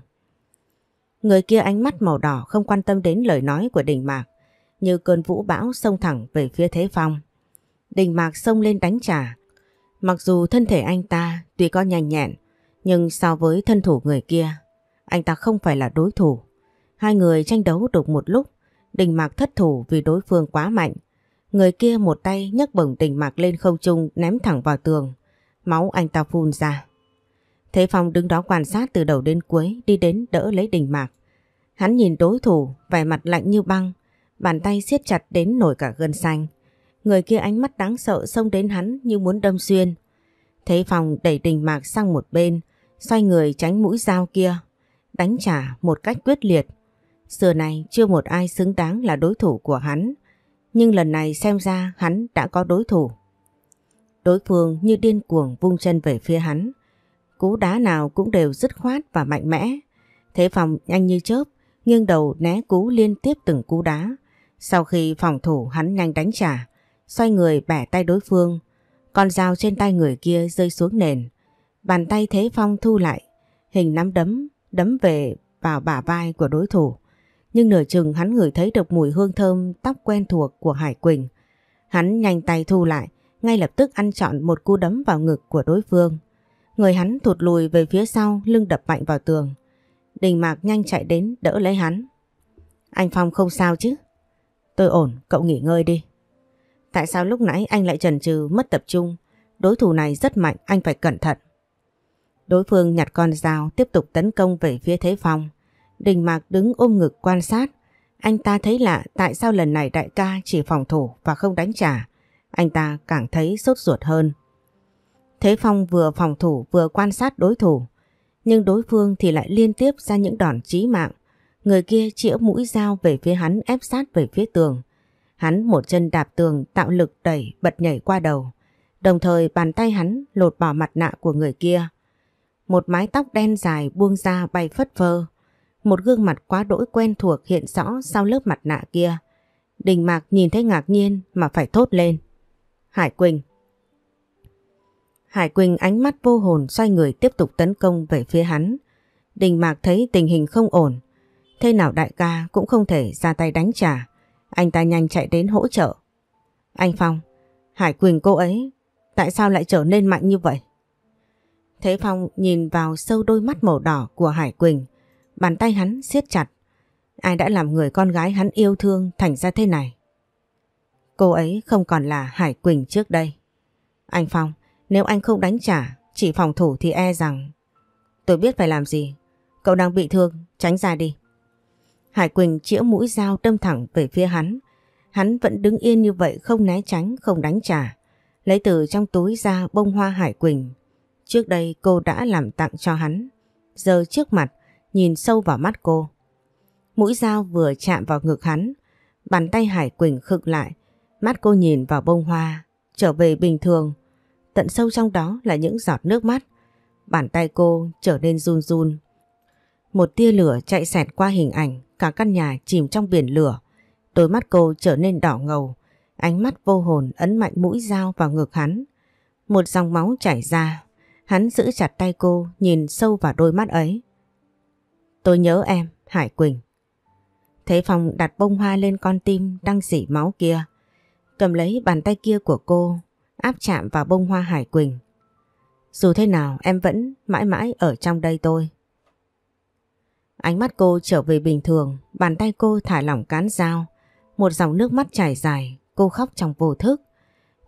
Người kia ánh mắt màu đỏ không quan tâm đến lời nói của đình mạc, như cơn vũ bão xông thẳng về phía Thế Phong. Đình mạc xông lên đánh trả, Mặc dù thân thể anh ta tuy có nhanh nhẹn, nhưng so với thân thủ người kia, anh ta không phải là đối thủ. Hai người tranh đấu được một lúc, đình mạc thất thủ vì đối phương quá mạnh. Người kia một tay nhấc bổng đình mạc lên không trung ném thẳng vào tường, máu anh ta phun ra. Thế Phong đứng đó quan sát từ đầu đến cuối đi đến đỡ lấy đình mạc. Hắn nhìn đối thủ, vẻ mặt lạnh như băng, bàn tay siết chặt đến nổi cả gân xanh. Người kia ánh mắt đáng sợ xông đến hắn như muốn đâm xuyên. Thấy phòng đẩy đình mạc sang một bên, xoay người tránh mũi dao kia, đánh trả một cách quyết liệt. Xưa này chưa một ai xứng đáng là đối thủ của hắn, nhưng lần này xem ra hắn đã có đối thủ. Đối phương như điên cuồng vung chân về phía hắn, cú đá nào cũng đều dứt khoát và mạnh mẽ. Thế phòng nhanh như chớp, nghiêng đầu né cú liên tiếp từng cú đá. Sau khi phòng thủ hắn nhanh đánh trả, xoay người bẻ tay đối phương, con dao trên tay người kia rơi xuống nền. Bàn tay Thế Phong thu lại, hình nắm đấm, đấm về vào bả vai của đối thủ. Nhưng nửa chừng hắn ngửi thấy được mùi hương thơm tóc quen thuộc của Hải Quỳnh. Hắn nhanh tay thu lại, ngay lập tức ăn chọn một cú đấm vào ngực của đối phương. Người hắn thụt lùi về phía sau, lưng đập mạnh vào tường. Đình Mạc nhanh chạy đến đỡ lấy hắn. Anh Phong không sao chứ? Tôi ổn, cậu nghỉ ngơi đi. Tại sao lúc nãy anh lại chần chừ mất tập trung? Đối thủ này rất mạnh, anh phải cẩn thận. Đối phương nhặt con dao tiếp tục tấn công về phía Thế Phong. Đình Mạc đứng ôm ngực quan sát. Anh ta thấy lạ tại sao lần này đại ca chỉ phòng thủ và không đánh trả. Anh ta càng thấy sốt ruột hơn. Thế Phong vừa phòng thủ vừa quan sát đối thủ. Nhưng đối phương thì lại liên tiếp ra những đòn chí mạng. Người kia chĩa mũi dao về phía hắn ép sát về phía tường. Hắn một chân đạp tường tạo lực đẩy bật nhảy qua đầu. Đồng thời bàn tay hắn lột bỏ mặt nạ của người kia. Một mái tóc đen dài buông ra bay phất phơ. Một gương mặt quá đỗi quen thuộc hiện rõ sau lớp mặt nạ kia. Đình Mạc nhìn thấy ngạc nhiên mà phải thốt lên. Hải Quỳnh Hải Quỳnh ánh mắt vô hồn xoay người tiếp tục tấn công về phía hắn. Đình Mạc thấy tình hình không ổn. Thế nào đại ca cũng không thể ra tay đánh trả. Anh ta nhanh chạy đến hỗ trợ. Anh Phong, Hải Quỳnh cô ấy, tại sao lại trở nên mạnh như vậy? Thế Phong nhìn vào sâu đôi mắt màu đỏ của Hải Quỳnh, bàn tay hắn siết chặt. Ai đã làm người con gái hắn yêu thương thành ra thế này? Cô ấy không còn là Hải Quỳnh trước đây. Anh Phong, nếu anh không đánh trả, chỉ phòng thủ thì e rằng... Tôi biết phải làm gì. Cậu đang bị thương, tránh ra đi. Hải Quỳnh chĩa mũi dao đâm thẳng về phía hắn. Hắn vẫn đứng yên như vậy không né tránh, không đánh trả. Lấy từ trong túi ra bông hoa Hải Quỳnh. Trước đây cô đã làm tặng cho hắn. Giờ trước mặt, nhìn sâu vào mắt cô. Mũi dao vừa chạm vào ngực hắn. Bàn tay Hải Quỳnh khực lại. Mắt cô nhìn vào bông hoa. Trở về bình thường. Tận sâu trong đó là những giọt nước mắt. Bàn tay cô trở nên run run. Một tia lửa chạy xẹt qua hình ảnh cả căn nhà chìm trong biển lửa. Đôi mắt cô trở nên đỏ ngầu, ánh mắt vô hồn ấn mạnh mũi dao vào ngực hắn. Một dòng máu chảy ra, hắn giữ chặt tay cô nhìn sâu vào đôi mắt ấy. Tôi nhớ em, Hải Quỳnh. Thấy Phong đặt bông hoa lên con tim đang dỉ máu kia. Cầm lấy bàn tay kia của cô, áp chạm vào bông hoa Hải Quỳnh. Dù thế nào em vẫn mãi mãi ở trong đây tôi. Ánh mắt cô trở về bình thường, bàn tay cô thả lỏng cán dao. Một dòng nước mắt chảy dài, cô khóc trong vô thức.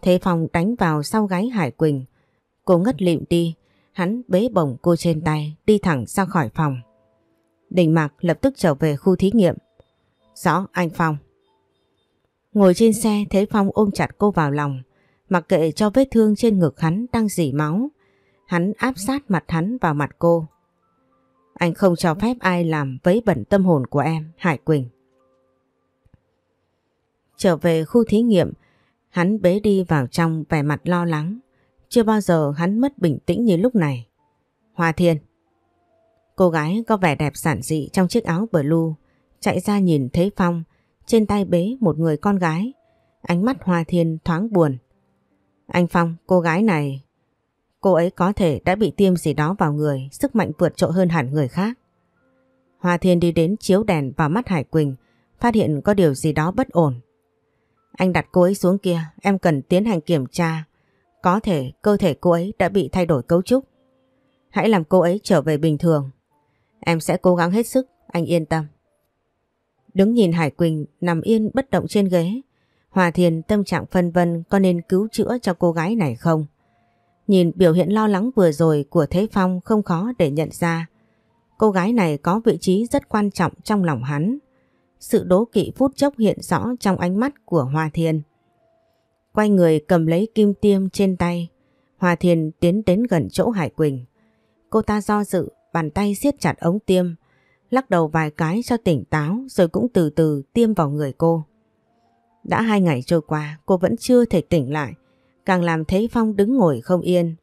Thế Phong đánh vào sau gáy Hải Quỳnh. Cô ngất lịm đi, hắn bế bổng cô trên tay, đi thẳng ra khỏi phòng. Đình Mạc lập tức trở về khu thí nghiệm. Rõ, anh Phong. Ngồi trên xe, Thế Phong ôm chặt cô vào lòng, mặc kệ cho vết thương trên ngực hắn đang dỉ máu. Hắn áp sát mặt hắn vào mặt cô. Anh không cho phép ai làm vấy bẩn tâm hồn của em, Hải Quỳnh. Trở về khu thí nghiệm, hắn bế đi vào trong vẻ mặt lo lắng. Chưa bao giờ hắn mất bình tĩnh như lúc này. Hoa Thiên Cô gái có vẻ đẹp sản dị trong chiếc áo blue, chạy ra nhìn thấy Phong, trên tay bế một người con gái. Ánh mắt Hoa Thiên thoáng buồn. Anh Phong, cô gái này Cô ấy có thể đã bị tiêm gì đó vào người, sức mạnh vượt trội hơn hẳn người khác. Hoa Thiên đi đến chiếu đèn vào mắt Hải Quỳnh, phát hiện có điều gì đó bất ổn. Anh đặt cô ấy xuống kia, em cần tiến hành kiểm tra. Có thể cơ thể cô ấy đã bị thay đổi cấu trúc. Hãy làm cô ấy trở về bình thường. Em sẽ cố gắng hết sức, anh yên tâm. Đứng nhìn Hải Quỳnh nằm yên bất động trên ghế, Hòa Thiền tâm trạng phân vân có nên cứu chữa cho cô gái này không? Nhìn biểu hiện lo lắng vừa rồi của Thế Phong không khó để nhận ra. Cô gái này có vị trí rất quan trọng trong lòng hắn. Sự đố kỵ phút chốc hiện rõ trong ánh mắt của Hoa Thiên. Quay người cầm lấy kim tiêm trên tay. Hoa Thiên tiến đến gần chỗ Hải Quỳnh. Cô ta do dự, bàn tay siết chặt ống tiêm. Lắc đầu vài cái cho tỉnh táo rồi cũng từ từ tiêm vào người cô. Đã hai ngày trôi qua, cô vẫn chưa thể tỉnh lại càng làm thế Phong đứng ngồi không yên.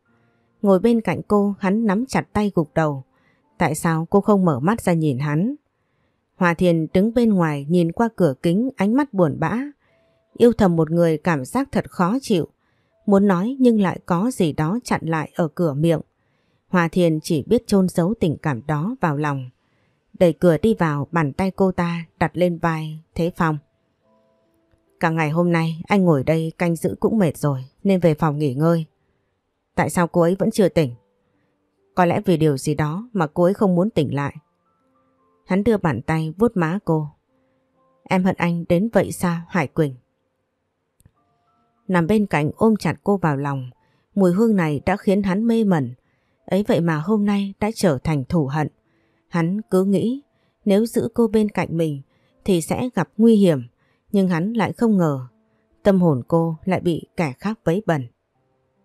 Ngồi bên cạnh cô hắn nắm chặt tay gục đầu. Tại sao cô không mở mắt ra nhìn hắn? Hòa Thiền đứng bên ngoài nhìn qua cửa kính ánh mắt buồn bã. Yêu thầm một người cảm giác thật khó chịu. Muốn nói nhưng lại có gì đó chặn lại ở cửa miệng. Hòa Thiền chỉ biết chôn giấu tình cảm đó vào lòng. Đẩy cửa đi vào bàn tay cô ta đặt lên vai Thế Phong. Cả ngày hôm nay anh ngồi đây canh giữ cũng mệt rồi nên về phòng nghỉ ngơi. Tại sao cô ấy vẫn chưa tỉnh? Có lẽ vì điều gì đó mà cô ấy không muốn tỉnh lại. Hắn đưa bàn tay vuốt má cô. Em hận anh đến vậy sao Hải Quỳnh? Nằm bên cạnh ôm chặt cô vào lòng, mùi hương này đã khiến hắn mê mẩn. Ấy vậy mà hôm nay đã trở thành thủ hận. Hắn cứ nghĩ nếu giữ cô bên cạnh mình thì sẽ gặp nguy hiểm nhưng hắn lại không ngờ tâm hồn cô lại bị kẻ khác vấy bẩn.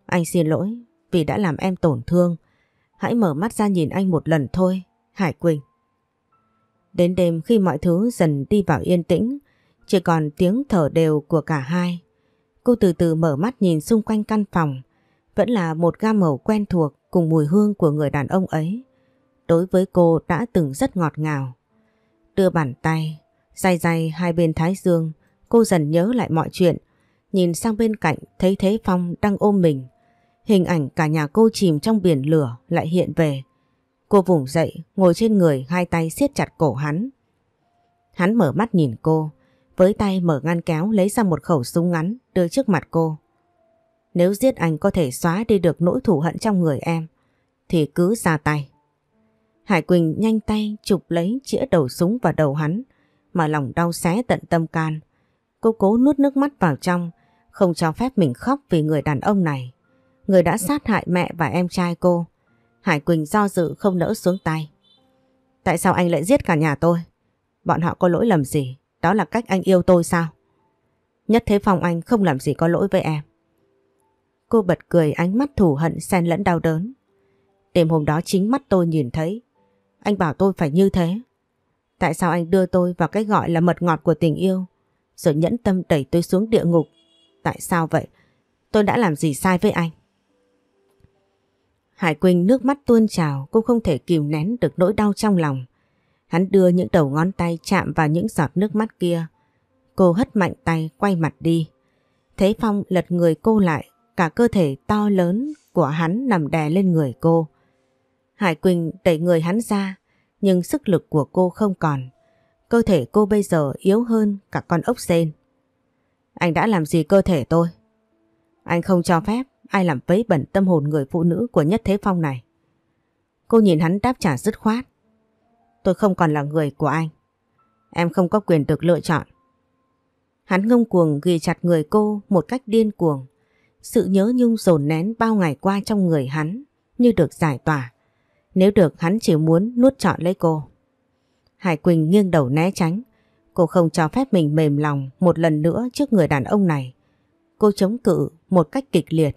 Anh xin lỗi vì đã làm em tổn thương. Hãy mở mắt ra nhìn anh một lần thôi, Hải Quỳnh. Đến đêm khi mọi thứ dần đi vào yên tĩnh, chỉ còn tiếng thở đều của cả hai. Cô từ từ mở mắt nhìn xung quanh căn phòng, vẫn là một gam màu quen thuộc cùng mùi hương của người đàn ông ấy. Đối với cô đã từng rất ngọt ngào. Đưa bàn tay, dài dài hai bên thái dương, cô dần nhớ lại mọi chuyện. Nhìn sang bên cạnh thấy Thế Phong đang ôm mình. Hình ảnh cả nhà cô chìm trong biển lửa lại hiện về. Cô vùng dậy, ngồi trên người hai tay siết chặt cổ hắn. Hắn mở mắt nhìn cô, với tay mở ngăn kéo lấy ra một khẩu súng ngắn đưa trước mặt cô. Nếu giết anh có thể xóa đi được nỗi thù hận trong người em, thì cứ ra tay. Hải Quỳnh nhanh tay chụp lấy chĩa đầu súng vào đầu hắn, mà lòng đau xé tận tâm can. Cô cố nuốt nước mắt vào trong, không cho phép mình khóc vì người đàn ông này. Người đã sát hại mẹ và em trai cô. Hải Quỳnh do dự không nỡ xuống tay. Tại sao anh lại giết cả nhà tôi? Bọn họ có lỗi lầm gì? Đó là cách anh yêu tôi sao? Nhất thế phòng anh không làm gì có lỗi với em. Cô bật cười ánh mắt thù hận xen lẫn đau đớn. Đêm hôm đó chính mắt tôi nhìn thấy. Anh bảo tôi phải như thế. Tại sao anh đưa tôi vào cái gọi là mật ngọt của tình yêu rồi nhẫn tâm đẩy tôi xuống địa ngục. Tại sao vậy? Tôi đã làm gì sai với anh? Hải Quỳnh nước mắt tuôn trào cũng không thể kìm nén được nỗi đau trong lòng. Hắn đưa những đầu ngón tay chạm vào những giọt nước mắt kia. Cô hất mạnh tay quay mặt đi. Thế Phong lật người cô lại, cả cơ thể to lớn của hắn nằm đè lên người cô. Hải Quỳnh đẩy người hắn ra, nhưng sức lực của cô không còn. Cơ thể cô bây giờ yếu hơn cả con ốc sên. Anh đã làm gì cơ thể tôi? Anh không cho phép ai làm vấy bẩn tâm hồn người phụ nữ của Nhất Thế Phong này. Cô nhìn hắn đáp trả dứt khoát. Tôi không còn là người của anh. Em không có quyền được lựa chọn. Hắn ngông cuồng ghi chặt người cô một cách điên cuồng. Sự nhớ nhung dồn nén bao ngày qua trong người hắn như được giải tỏa. Nếu được hắn chỉ muốn nuốt trọn lấy cô. Hải Quỳnh nghiêng đầu né tránh. Cô không cho phép mình mềm lòng một lần nữa trước người đàn ông này. Cô chống cự một cách kịch liệt.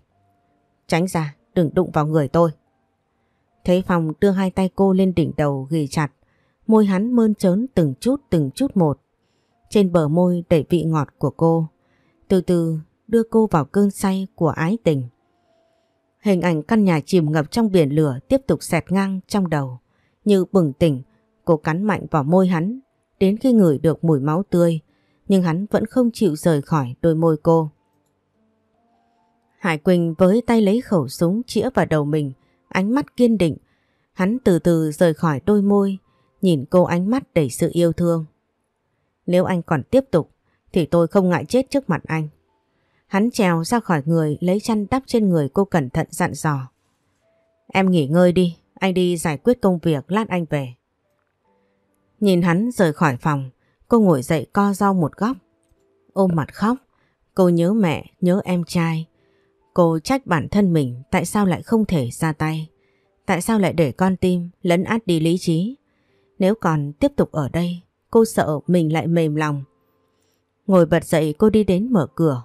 Tránh ra, đừng đụng vào người tôi. Thế Phong đưa hai tay cô lên đỉnh đầu ghi chặt. Môi hắn mơn trớn từng chút từng chút một. Trên bờ môi đầy vị ngọt của cô. Từ từ đưa cô vào cơn say của ái tình. Hình ảnh căn nhà chìm ngập trong biển lửa tiếp tục xẹt ngang trong đầu. Như bừng tỉnh, Cô cắn mạnh vào môi hắn, đến khi ngửi được mùi máu tươi, nhưng hắn vẫn không chịu rời khỏi đôi môi cô. Hải Quỳnh với tay lấy khẩu súng chĩa vào đầu mình, ánh mắt kiên định. Hắn từ từ rời khỏi đôi môi, nhìn cô ánh mắt đầy sự yêu thương. Nếu anh còn tiếp tục, thì tôi không ngại chết trước mặt anh. Hắn trèo ra khỏi người lấy chăn đắp trên người cô cẩn thận dặn dò. Em nghỉ ngơi đi, anh đi giải quyết công việc lát anh về. Nhìn hắn rời khỏi phòng, cô ngồi dậy co rau một góc. Ôm mặt khóc, cô nhớ mẹ, nhớ em trai. Cô trách bản thân mình tại sao lại không thể ra tay. Tại sao lại để con tim lấn át đi lý trí. Nếu còn tiếp tục ở đây, cô sợ mình lại mềm lòng. Ngồi bật dậy cô đi đến mở cửa.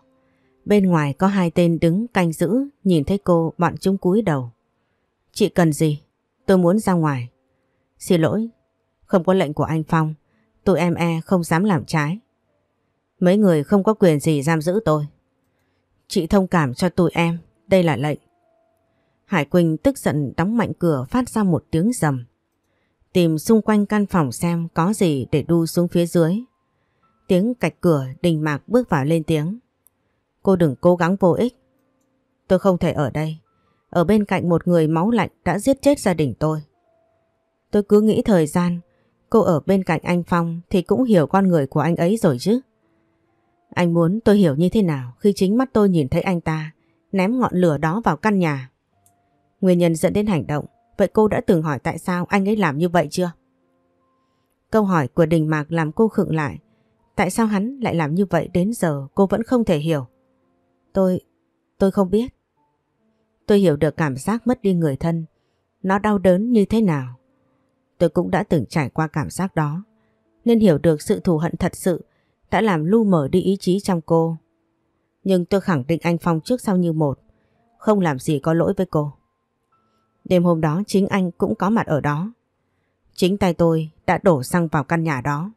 Bên ngoài có hai tên đứng canh giữ, nhìn thấy cô bọn chúng cúi đầu. Chị cần gì? Tôi muốn ra ngoài. Xin lỗi, không có lệnh của anh Phong Tụi em e không dám làm trái Mấy người không có quyền gì giam giữ tôi Chị thông cảm cho tụi em Đây là lệnh Hải Quỳnh tức giận đóng mạnh cửa Phát ra một tiếng rầm Tìm xung quanh căn phòng xem Có gì để đu xuống phía dưới Tiếng cạch cửa đình mạc bước vào lên tiếng Cô đừng cố gắng vô ích Tôi không thể ở đây Ở bên cạnh một người máu lạnh Đã giết chết gia đình tôi Tôi cứ nghĩ thời gian Cô ở bên cạnh anh Phong thì cũng hiểu con người của anh ấy rồi chứ. Anh muốn tôi hiểu như thế nào khi chính mắt tôi nhìn thấy anh ta ném ngọn lửa đó vào căn nhà. Nguyên nhân dẫn đến hành động, vậy cô đã từng hỏi tại sao anh ấy làm như vậy chưa? Câu hỏi của Đình Mạc làm cô khựng lại. Tại sao hắn lại làm như vậy đến giờ cô vẫn không thể hiểu. Tôi... tôi không biết. Tôi hiểu được cảm giác mất đi người thân. Nó đau đớn như thế nào Tôi cũng đã từng trải qua cảm giác đó, nên hiểu được sự thù hận thật sự đã làm lu mở đi ý chí trong cô. Nhưng tôi khẳng định anh Phong trước sau như một, không làm gì có lỗi với cô. Đêm hôm đó chính anh cũng có mặt ở đó. Chính tay tôi đã đổ xăng vào căn nhà đó.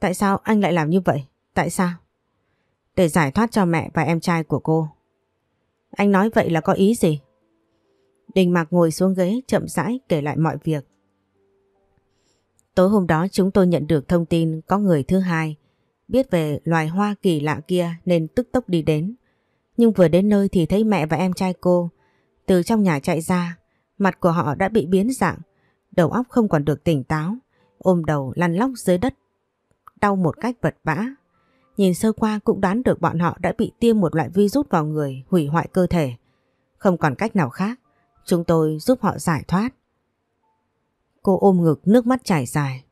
Tại sao anh lại làm như vậy? Tại sao? Để giải thoát cho mẹ và em trai của cô. Anh nói vậy là có ý gì? Đình Mạc ngồi xuống ghế chậm rãi kể lại mọi việc. Tối hôm đó chúng tôi nhận được thông tin có người thứ hai biết về loài hoa kỳ lạ kia nên tức tốc đi đến. Nhưng vừa đến nơi thì thấy mẹ và em trai cô từ trong nhà chạy ra, mặt của họ đã bị biến dạng, đầu óc không còn được tỉnh táo, ôm đầu lăn lóc dưới đất, đau một cách vật vã. Nhìn sơ qua cũng đoán được bọn họ đã bị tiêm một loại virus vào người hủy hoại cơ thể. Không còn cách nào khác, chúng tôi giúp họ giải thoát. Cô ôm ngực nước mắt chảy dài.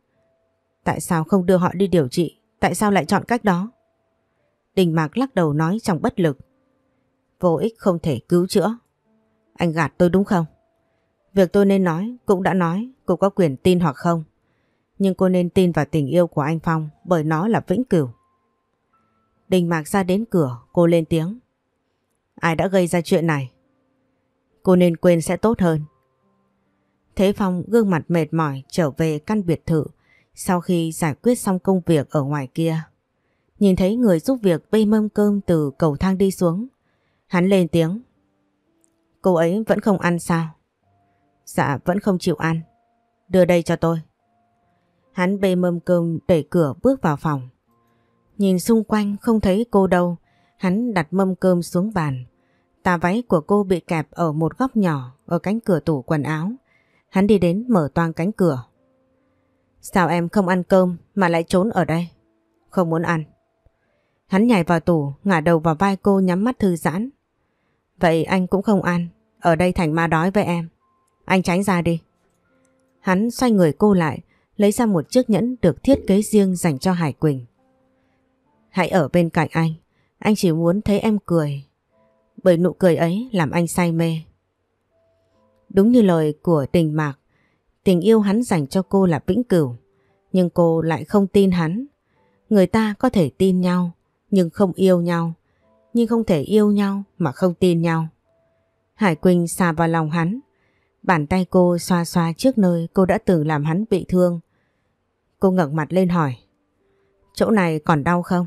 Tại sao không đưa họ đi điều trị? Tại sao lại chọn cách đó? Đình Mạc lắc đầu nói trong bất lực. Vô ích không thể cứu chữa. Anh gạt tôi đúng không? Việc tôi nên nói cũng đã nói, cô có quyền tin hoặc không. Nhưng cô nên tin vào tình yêu của anh Phong bởi nó là vĩnh cửu. Đình Mạc ra đến cửa, cô lên tiếng. Ai đã gây ra chuyện này? Cô nên quên sẽ tốt hơn. Thế Phong gương mặt mệt mỏi trở về căn biệt thự sau khi giải quyết xong công việc ở ngoài kia. Nhìn thấy người giúp việc bê mâm cơm từ cầu thang đi xuống. Hắn lên tiếng. Cô ấy vẫn không ăn sao? Dạ vẫn không chịu ăn. Đưa đây cho tôi. Hắn bê mâm cơm đẩy cửa bước vào phòng. Nhìn xung quanh không thấy cô đâu. Hắn đặt mâm cơm xuống bàn. Tà váy của cô bị kẹp ở một góc nhỏ ở cánh cửa tủ quần áo. Hắn đi đến mở toang cánh cửa. Sao em không ăn cơm mà lại trốn ở đây? Không muốn ăn. Hắn nhảy vào tủ, ngả đầu vào vai cô nhắm mắt thư giãn. Vậy anh cũng không ăn, ở đây thành ma đói với em. Anh tránh ra đi. Hắn xoay người cô lại, lấy ra một chiếc nhẫn được thiết kế riêng dành cho Hải Quỳnh. Hãy ở bên cạnh anh, anh chỉ muốn thấy em cười. Bởi nụ cười ấy làm anh say mê. Đúng như lời của tình mạc, tình yêu hắn dành cho cô là vĩnh cửu, nhưng cô lại không tin hắn. Người ta có thể tin nhau, nhưng không yêu nhau, nhưng không thể yêu nhau mà không tin nhau. Hải Quỳnh xà vào lòng hắn, bàn tay cô xoa xoa trước nơi cô đã từng làm hắn bị thương. Cô ngẩng mặt lên hỏi, chỗ này còn đau không?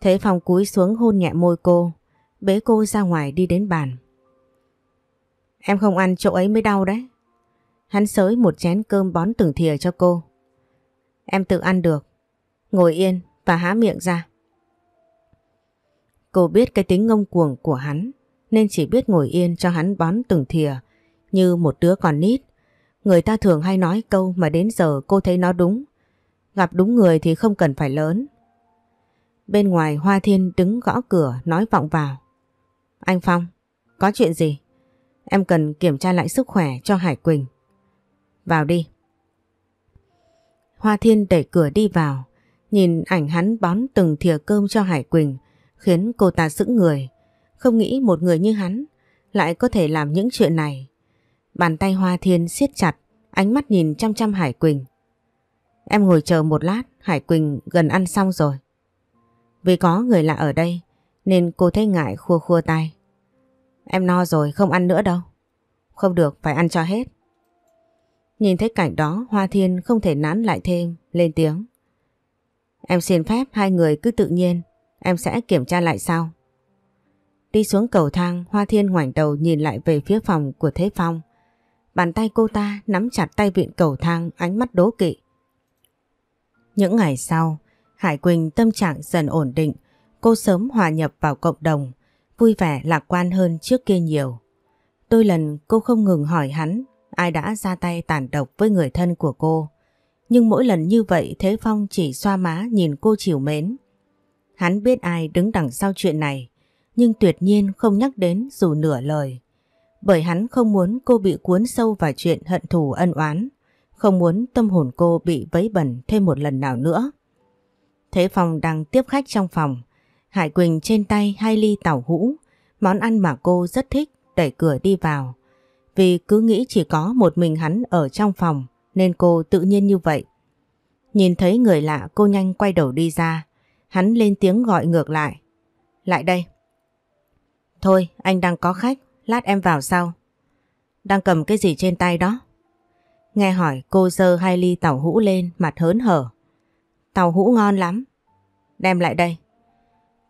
Thế phòng cúi xuống hôn nhẹ môi cô, bế cô ra ngoài đi đến bàn. Em không ăn chỗ ấy mới đau đấy. Hắn sới một chén cơm bón từng thìa cho cô. Em tự ăn được. Ngồi yên và há miệng ra. Cô biết cái tính ngông cuồng của hắn nên chỉ biết ngồi yên cho hắn bón từng thìa như một đứa còn nít. Người ta thường hay nói câu mà đến giờ cô thấy nó đúng. Gặp đúng người thì không cần phải lớn. Bên ngoài Hoa Thiên đứng gõ cửa nói vọng vào. Anh Phong, có chuyện gì? Em cần kiểm tra lại sức khỏe cho Hải Quỳnh. Vào đi. Hoa Thiên đẩy cửa đi vào, nhìn ảnh hắn bón từng thìa cơm cho Hải Quỳnh, khiến cô ta sững người. Không nghĩ một người như hắn lại có thể làm những chuyện này. Bàn tay Hoa Thiên siết chặt, ánh mắt nhìn chăm chăm Hải Quỳnh. Em ngồi chờ một lát, Hải Quỳnh gần ăn xong rồi. Vì có người lạ ở đây, nên cô thấy ngại khua khua tay. Em no rồi không ăn nữa đâu. Không được phải ăn cho hết. Nhìn thấy cảnh đó Hoa Thiên không thể nán lại thêm lên tiếng. Em xin phép hai người cứ tự nhiên em sẽ kiểm tra lại sau. Đi xuống cầu thang Hoa Thiên ngoảnh đầu nhìn lại về phía phòng của Thế Phong. Bàn tay cô ta nắm chặt tay viện cầu thang ánh mắt đố kỵ. Những ngày sau Hải Quỳnh tâm trạng dần ổn định cô sớm hòa nhập vào cộng đồng vui vẻ lạc quan hơn trước kia nhiều. Đôi lần cô không ngừng hỏi hắn ai đã ra tay tàn độc với người thân của cô. Nhưng mỗi lần như vậy Thế Phong chỉ xoa má nhìn cô chiều mến. Hắn biết ai đứng đằng sau chuyện này, nhưng tuyệt nhiên không nhắc đến dù nửa lời. Bởi hắn không muốn cô bị cuốn sâu vào chuyện hận thù ân oán, không muốn tâm hồn cô bị vấy bẩn thêm một lần nào nữa. Thế Phong đang tiếp khách trong phòng, Hải Quỳnh trên tay hai ly tàu hũ, món ăn mà cô rất thích, đẩy cửa đi vào. Vì cứ nghĩ chỉ có một mình hắn ở trong phòng nên cô tự nhiên như vậy. Nhìn thấy người lạ cô nhanh quay đầu đi ra, hắn lên tiếng gọi ngược lại. Lại đây. Thôi anh đang có khách, lát em vào sau. Đang cầm cái gì trên tay đó? Nghe hỏi cô dơ hai ly tàu hũ lên mặt hớn hở. Tàu hũ ngon lắm. Đem lại đây.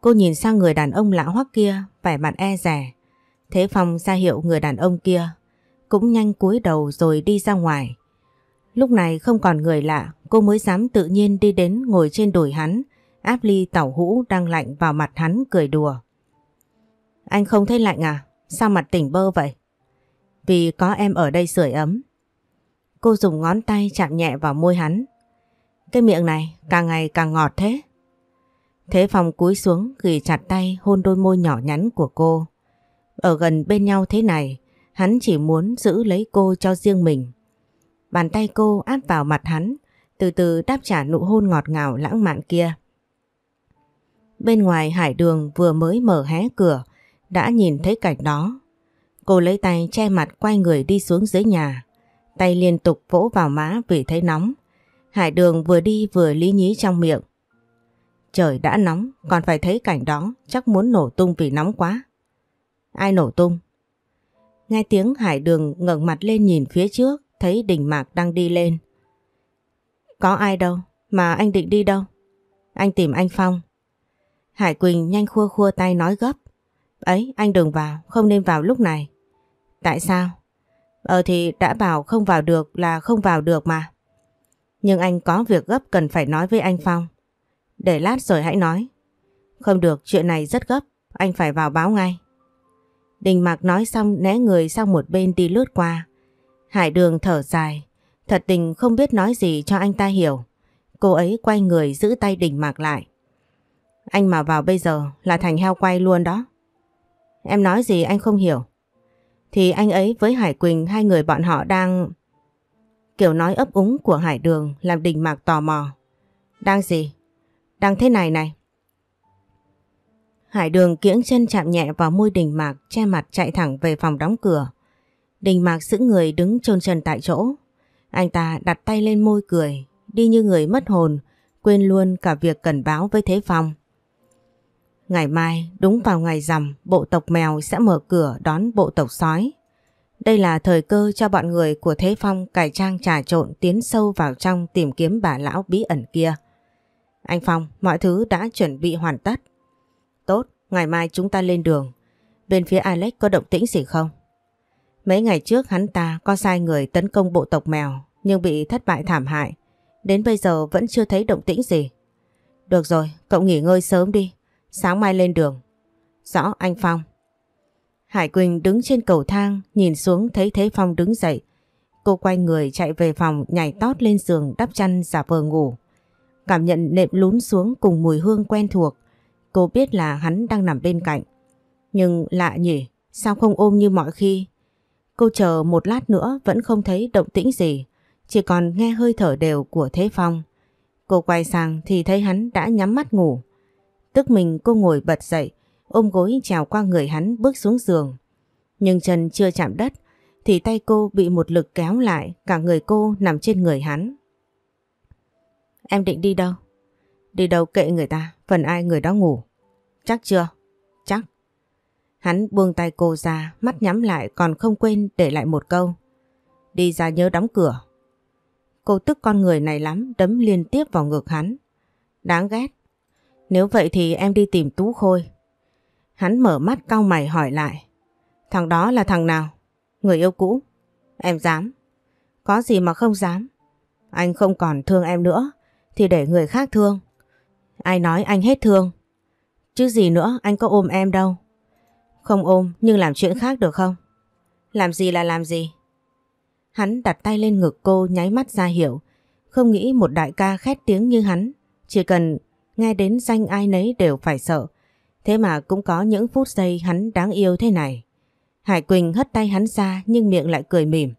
Cô nhìn sang người đàn ông lão hoắc kia, vẻ mặt e rẻ. Thế Phong ra hiệu người đàn ông kia, cũng nhanh cúi đầu rồi đi ra ngoài. Lúc này không còn người lạ, cô mới dám tự nhiên đi đến ngồi trên đùi hắn, áp ly tàu hũ đang lạnh vào mặt hắn cười đùa. Anh không thấy lạnh à? Sao mặt tỉnh bơ vậy? Vì có em ở đây sưởi ấm. Cô dùng ngón tay chạm nhẹ vào môi hắn. Cái miệng này càng ngày càng ngọt thế. Thế Phong cúi xuống ghi chặt tay hôn đôi môi nhỏ nhắn của cô. Ở gần bên nhau thế này, hắn chỉ muốn giữ lấy cô cho riêng mình. Bàn tay cô áp vào mặt hắn, từ từ đáp trả nụ hôn ngọt ngào lãng mạn kia. Bên ngoài hải đường vừa mới mở hé cửa, đã nhìn thấy cảnh đó. Cô lấy tay che mặt quay người đi xuống dưới nhà, tay liên tục vỗ vào má vì thấy nóng. Hải đường vừa đi vừa lý nhí trong miệng, Trời đã nóng, còn phải thấy cảnh đó, chắc muốn nổ tung vì nóng quá. Ai nổ tung? Nghe tiếng Hải Đường ngẩng mặt lên nhìn phía trước, thấy đỉnh mạc đang đi lên. Có ai đâu, mà anh định đi đâu? Anh tìm anh Phong. Hải Quỳnh nhanh khua khua tay nói gấp. Ấy, anh đừng vào, không nên vào lúc này. Tại sao? Ờ thì đã bảo không vào được là không vào được mà. Nhưng anh có việc gấp cần phải nói với anh Phong. Để lát rồi hãy nói. Không được, chuyện này rất gấp, anh phải vào báo ngay. Đình Mặc nói xong né người sang một bên đi lướt qua. Hải đường thở dài, thật tình không biết nói gì cho anh ta hiểu. Cô ấy quay người giữ tay Đình Mặc lại. Anh mà vào bây giờ là thành heo quay luôn đó. Em nói gì anh không hiểu. Thì anh ấy với Hải Quỳnh hai người bọn họ đang... Kiểu nói ấp úng của Hải Đường làm Đình Mạc tò mò. Đang gì? Đang thế này này. Hải đường kiễng chân chạm nhẹ vào môi đình mạc che mặt chạy thẳng về phòng đóng cửa. Đình mạc giữ người đứng chôn chân tại chỗ. Anh ta đặt tay lên môi cười, đi như người mất hồn, quên luôn cả việc cần báo với Thế Phong. Ngày mai, đúng vào ngày rằm, bộ tộc mèo sẽ mở cửa đón bộ tộc sói. Đây là thời cơ cho bọn người của Thế Phong cải trang trà trộn tiến sâu vào trong tìm kiếm bà lão bí ẩn kia. Anh Phong, mọi thứ đã chuẩn bị hoàn tất. Tốt, ngày mai chúng ta lên đường. Bên phía Alex có động tĩnh gì không? Mấy ngày trước hắn ta có sai người tấn công bộ tộc mèo nhưng bị thất bại thảm hại. Đến bây giờ vẫn chưa thấy động tĩnh gì. Được rồi, cậu nghỉ ngơi sớm đi. Sáng mai lên đường. Rõ anh Phong. Hải Quỳnh đứng trên cầu thang nhìn xuống thấy Thế Phong đứng dậy. Cô quay người chạy về phòng nhảy tót lên giường đắp chăn giả vờ ngủ. Cảm nhận nệm lún xuống cùng mùi hương quen thuộc. Cô biết là hắn đang nằm bên cạnh. Nhưng lạ nhỉ, sao không ôm như mọi khi? Cô chờ một lát nữa vẫn không thấy động tĩnh gì, chỉ còn nghe hơi thở đều của Thế Phong. Cô quay sang thì thấy hắn đã nhắm mắt ngủ. Tức mình cô ngồi bật dậy, ôm gối trèo qua người hắn bước xuống giường. Nhưng chân chưa chạm đất thì tay cô bị một lực kéo lại cả người cô nằm trên người hắn. Em định đi đâu? Đi đâu kệ người ta, phần ai người đó ngủ. Chắc chưa? Chắc. Hắn buông tay cô ra, mắt nhắm lại còn không quên để lại một câu. Đi ra nhớ đóng cửa. Cô tức con người này lắm, đấm liên tiếp vào ngực hắn. Đáng ghét. Nếu vậy thì em đi tìm Tú Khôi. Hắn mở mắt cau mày hỏi lại. Thằng đó là thằng nào? Người yêu cũ? Em dám. Có gì mà không dám? Anh không còn thương em nữa thì để người khác thương. Ai nói anh hết thương? Chứ gì nữa anh có ôm em đâu. Không ôm nhưng làm chuyện khác được không? Làm gì là làm gì? Hắn đặt tay lên ngực cô nháy mắt ra hiểu. Không nghĩ một đại ca khét tiếng như hắn. Chỉ cần nghe đến danh ai nấy đều phải sợ. Thế mà cũng có những phút giây hắn đáng yêu thế này. Hải Quỳnh hất tay hắn ra nhưng miệng lại cười mỉm.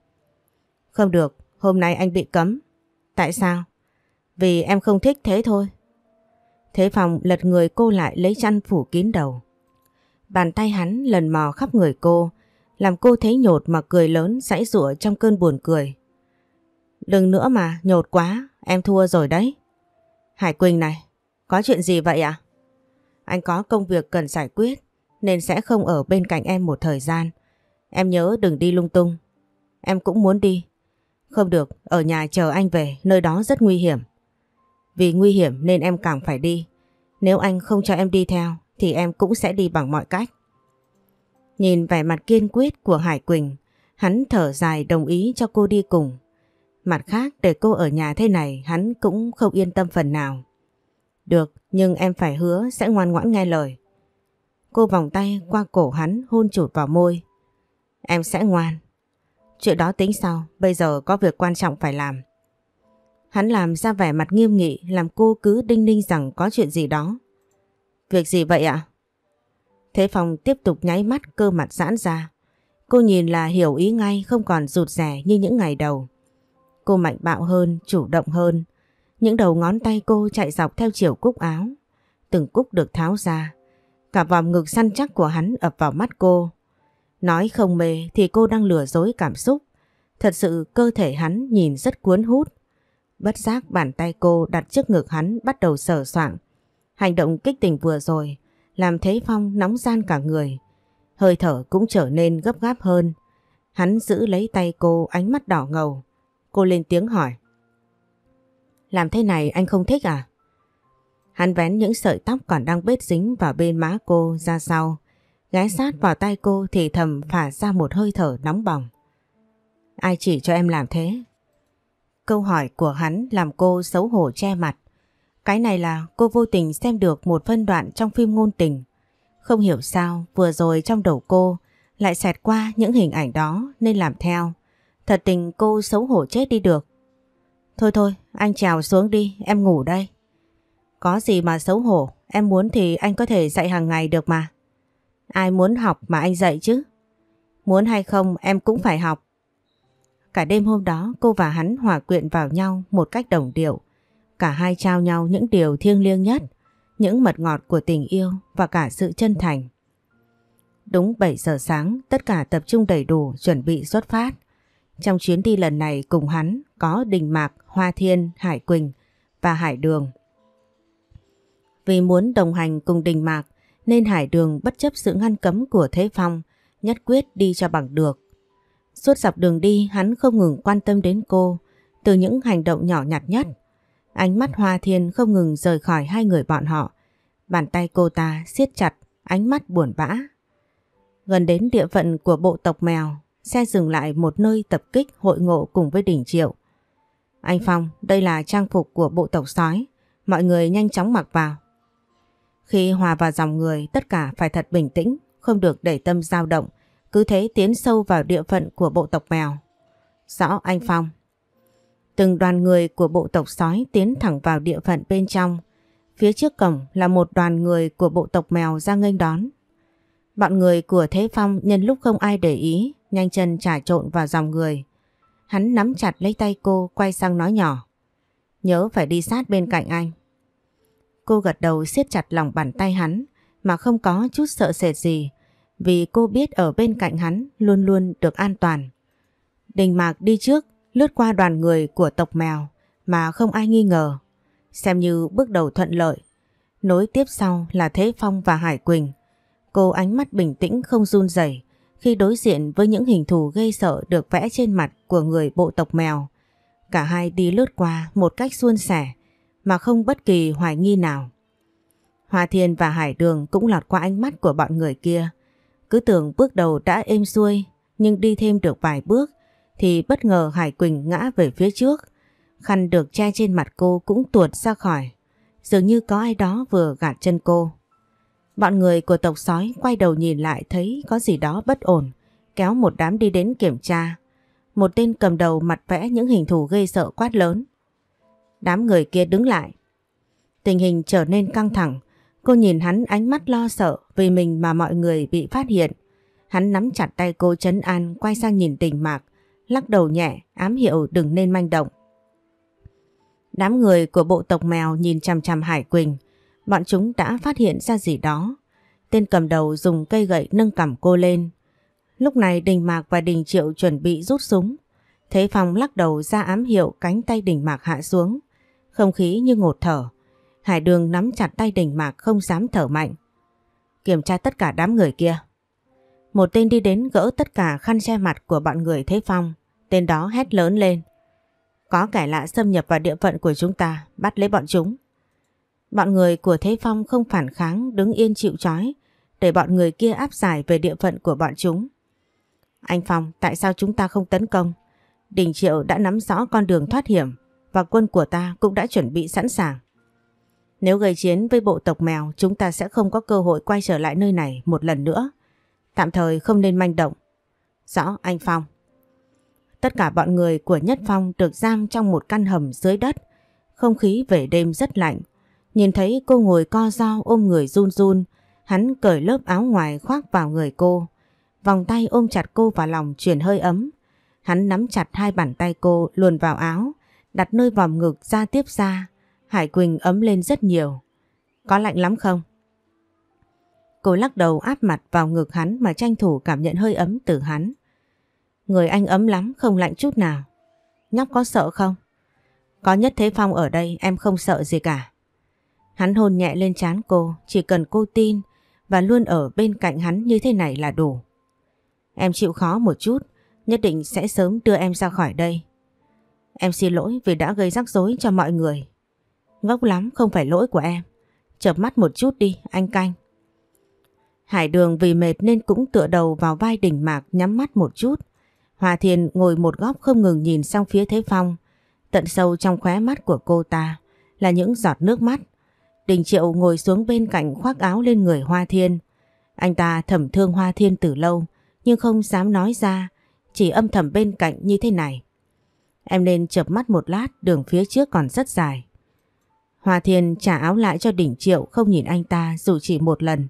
Không được, hôm nay anh bị cấm. Tại sao? Vì em không thích thế thôi. Thế Phong lật người cô lại lấy chăn phủ kín đầu. Bàn tay hắn lần mò khắp người cô, làm cô thấy nhột mà cười lớn sãy rủa trong cơn buồn cười. Đừng nữa mà, nhột quá, em thua rồi đấy. Hải Quỳnh này, có chuyện gì vậy ạ? À? Anh có công việc cần giải quyết, nên sẽ không ở bên cạnh em một thời gian. Em nhớ đừng đi lung tung. Em cũng muốn đi. Không được, ở nhà chờ anh về, nơi đó rất nguy hiểm. Vì nguy hiểm nên em càng phải đi. Nếu anh không cho em đi theo thì em cũng sẽ đi bằng mọi cách. Nhìn vẻ mặt kiên quyết của Hải Quỳnh, hắn thở dài đồng ý cho cô đi cùng. Mặt khác để cô ở nhà thế này hắn cũng không yên tâm phần nào. Được, nhưng em phải hứa sẽ ngoan ngoãn nghe lời. Cô vòng tay qua cổ hắn hôn chụt vào môi. Em sẽ ngoan. Chuyện đó tính sau, bây giờ có việc quan trọng phải làm. Hắn làm ra vẻ mặt nghiêm nghị làm cô cứ đinh ninh rằng có chuyện gì đó. Việc gì vậy ạ? Thế Phong tiếp tục nháy mắt cơ mặt giãn ra. Cô nhìn là hiểu ý ngay không còn rụt rẻ như những ngày đầu. Cô mạnh bạo hơn, chủ động hơn. Những đầu ngón tay cô chạy dọc theo chiều cúc áo. Từng cúc được tháo ra. Cả vòng ngực săn chắc của hắn ập vào mắt cô. Nói không mê thì cô đang lừa dối cảm xúc. Thật sự cơ thể hắn nhìn rất cuốn hút. Bất giác bàn tay cô đặt trước ngực hắn bắt đầu sờ soạng. Hành động kích tình vừa rồi làm Thế Phong nóng gian cả người. Hơi thở cũng trở nên gấp gáp hơn. Hắn giữ lấy tay cô ánh mắt đỏ ngầu. Cô lên tiếng hỏi. Làm thế này anh không thích à? Hắn vén những sợi tóc còn đang bết dính vào bên má cô ra sau. Gái sát vào tay cô thì thầm phả ra một hơi thở nóng bỏng. Ai chỉ cho em làm thế? Câu hỏi của hắn làm cô xấu hổ che mặt. Cái này là cô vô tình xem được một phân đoạn trong phim ngôn tình. Không hiểu sao vừa rồi trong đầu cô lại xẹt qua những hình ảnh đó nên làm theo. Thật tình cô xấu hổ chết đi được. Thôi thôi, anh trèo xuống đi, em ngủ đây. Có gì mà xấu hổ, em muốn thì anh có thể dạy hàng ngày được mà. Ai muốn học mà anh dạy chứ? Muốn hay không em cũng phải học. Cả đêm hôm đó cô và hắn hòa quyện vào nhau một cách đồng điệu. Cả hai trao nhau những điều thiêng liêng nhất, những mật ngọt của tình yêu và cả sự chân thành. Đúng 7 giờ sáng, tất cả tập trung đầy đủ chuẩn bị xuất phát. Trong chuyến đi lần này cùng hắn có Đình Mạc, Hoa Thiên, Hải Quỳnh và Hải Đường. Vì muốn đồng hành cùng Đình Mạc nên Hải Đường bất chấp sự ngăn cấm của Thế Phong, nhất quyết đi cho bằng được Suốt dọc đường đi hắn không ngừng quan tâm đến cô từ những hành động nhỏ nhặt nhất. Ánh mắt Hoa Thiên không ngừng rời khỏi hai người bọn họ. Bàn tay cô ta siết chặt, ánh mắt buồn bã. Gần đến địa phận của bộ tộc mèo, xe dừng lại một nơi tập kích hội ngộ cùng với đỉnh triệu. Anh Phong, đây là trang phục của bộ tộc sói. Mọi người nhanh chóng mặc vào. Khi hòa vào dòng người, tất cả phải thật bình tĩnh, không được để tâm dao động, cứ thế tiến sâu vào địa phận của bộ tộc mèo. Rõ anh Phong. Từng đoàn người của bộ tộc sói tiến thẳng vào địa phận bên trong. Phía trước cổng là một đoàn người của bộ tộc mèo ra nghênh đón. Bọn người của Thế Phong nhân lúc không ai để ý, nhanh chân trà trộn vào dòng người. Hắn nắm chặt lấy tay cô quay sang nói nhỏ. Nhớ phải đi sát bên cạnh anh. Cô gật đầu siết chặt lòng bàn tay hắn mà không có chút sợ sệt gì vì cô biết ở bên cạnh hắn luôn luôn được an toàn. Đình Mạc đi trước, lướt qua đoàn người của tộc mèo mà không ai nghi ngờ. Xem như bước đầu thuận lợi. Nối tiếp sau là Thế Phong và Hải Quỳnh. Cô ánh mắt bình tĩnh không run rẩy khi đối diện với những hình thù gây sợ được vẽ trên mặt của người bộ tộc mèo. Cả hai đi lướt qua một cách suôn sẻ mà không bất kỳ hoài nghi nào. Hoa Thiên và Hải Đường cũng lọt qua ánh mắt của bọn người kia. Cứ tưởng bước đầu đã êm xuôi nhưng đi thêm được vài bước thì bất ngờ Hải Quỳnh ngã về phía trước. Khăn được che trên mặt cô cũng tuột ra khỏi. Dường như có ai đó vừa gạt chân cô. Bọn người của tộc sói quay đầu nhìn lại thấy có gì đó bất ổn, kéo một đám đi đến kiểm tra. Một tên cầm đầu mặt vẽ những hình thù gây sợ quát lớn. Đám người kia đứng lại. Tình hình trở nên căng thẳng, Cô nhìn hắn ánh mắt lo sợ vì mình mà mọi người bị phát hiện. Hắn nắm chặt tay cô chấn an quay sang nhìn tình mạc, lắc đầu nhẹ, ám hiệu đừng nên manh động. Đám người của bộ tộc mèo nhìn chằm chằm Hải Quỳnh, bọn chúng đã phát hiện ra gì đó. Tên cầm đầu dùng cây gậy nâng cầm cô lên. Lúc này Đình Mạc và Đình Triệu chuẩn bị rút súng. Thế Phong lắc đầu ra ám hiệu cánh tay Đình Mạc hạ xuống. Không khí như ngột thở. Hải đường nắm chặt tay đỉnh mạc không dám thở mạnh. Kiểm tra tất cả đám người kia. Một tên đi đến gỡ tất cả khăn che mặt của bọn người Thế Phong. Tên đó hét lớn lên. Có kẻ lạ xâm nhập vào địa phận của chúng ta, bắt lấy bọn chúng. Bọn người của Thế Phong không phản kháng đứng yên chịu trói để bọn người kia áp giải về địa phận của bọn chúng. Anh Phong, tại sao chúng ta không tấn công? Đình Triệu đã nắm rõ con đường thoát hiểm và quân của ta cũng đã chuẩn bị sẵn sàng. Nếu gây chiến với bộ tộc mèo chúng ta sẽ không có cơ hội quay trở lại nơi này một lần nữa. Tạm thời không nên manh động. Rõ anh Phong. Tất cả bọn người của Nhất Phong được giam trong một căn hầm dưới đất. Không khí về đêm rất lạnh. Nhìn thấy cô ngồi co do ôm người run run. Hắn cởi lớp áo ngoài khoác vào người cô. Vòng tay ôm chặt cô vào lòng truyền hơi ấm. Hắn nắm chặt hai bàn tay cô luồn vào áo. Đặt nơi vòng ngực ra tiếp ra Hải Quỳnh ấm lên rất nhiều. Có lạnh lắm không? Cô lắc đầu áp mặt vào ngực hắn mà tranh thủ cảm nhận hơi ấm từ hắn. Người anh ấm lắm, không lạnh chút nào. Nhóc có sợ không? Có Nhất Thế Phong ở đây em không sợ gì cả. Hắn hôn nhẹ lên trán cô, chỉ cần cô tin và luôn ở bên cạnh hắn như thế này là đủ. Em chịu khó một chút, nhất định sẽ sớm đưa em ra khỏi đây. Em xin lỗi vì đã gây rắc rối cho mọi người. Ngốc lắm không phải lỗi của em. Chợp mắt một chút đi, anh canh. Hải đường vì mệt nên cũng tựa đầu vào vai đỉnh mạc nhắm mắt một chút. Hòa Thiền ngồi một góc không ngừng nhìn sang phía Thế Phong. Tận sâu trong khóe mắt của cô ta là những giọt nước mắt. Đình Triệu ngồi xuống bên cạnh khoác áo lên người Hoa Thiên. Anh ta thầm thương Hoa Thiên từ lâu nhưng không dám nói ra, chỉ âm thầm bên cạnh như thế này. Em nên chợp mắt một lát, đường phía trước còn rất dài. Hoa Thiên trả áo lại cho Đỉnh Triệu không nhìn anh ta dù chỉ một lần.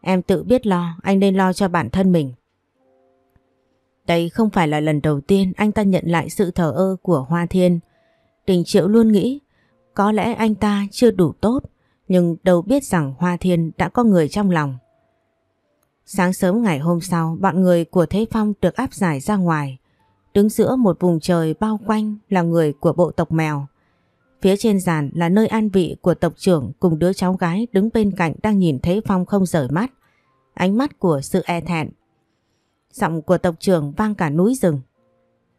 Em tự biết lo, anh nên lo cho bản thân mình. Đây không phải là lần đầu tiên anh ta nhận lại sự thờ ơ của Hoa Thiên. Đình Triệu luôn nghĩ có lẽ anh ta chưa đủ tốt nhưng đâu biết rằng Hoa Thiên đã có người trong lòng. Sáng sớm ngày hôm sau bọn người của Thế Phong được áp giải ra ngoài. Đứng giữa một vùng trời bao quanh là người của bộ tộc mèo. Phía trên giàn là nơi an vị của tộc trưởng cùng đứa cháu gái đứng bên cạnh đang nhìn thấy Phong không rời mắt. Ánh mắt của sự e thẹn. Giọng của tộc trưởng vang cả núi rừng.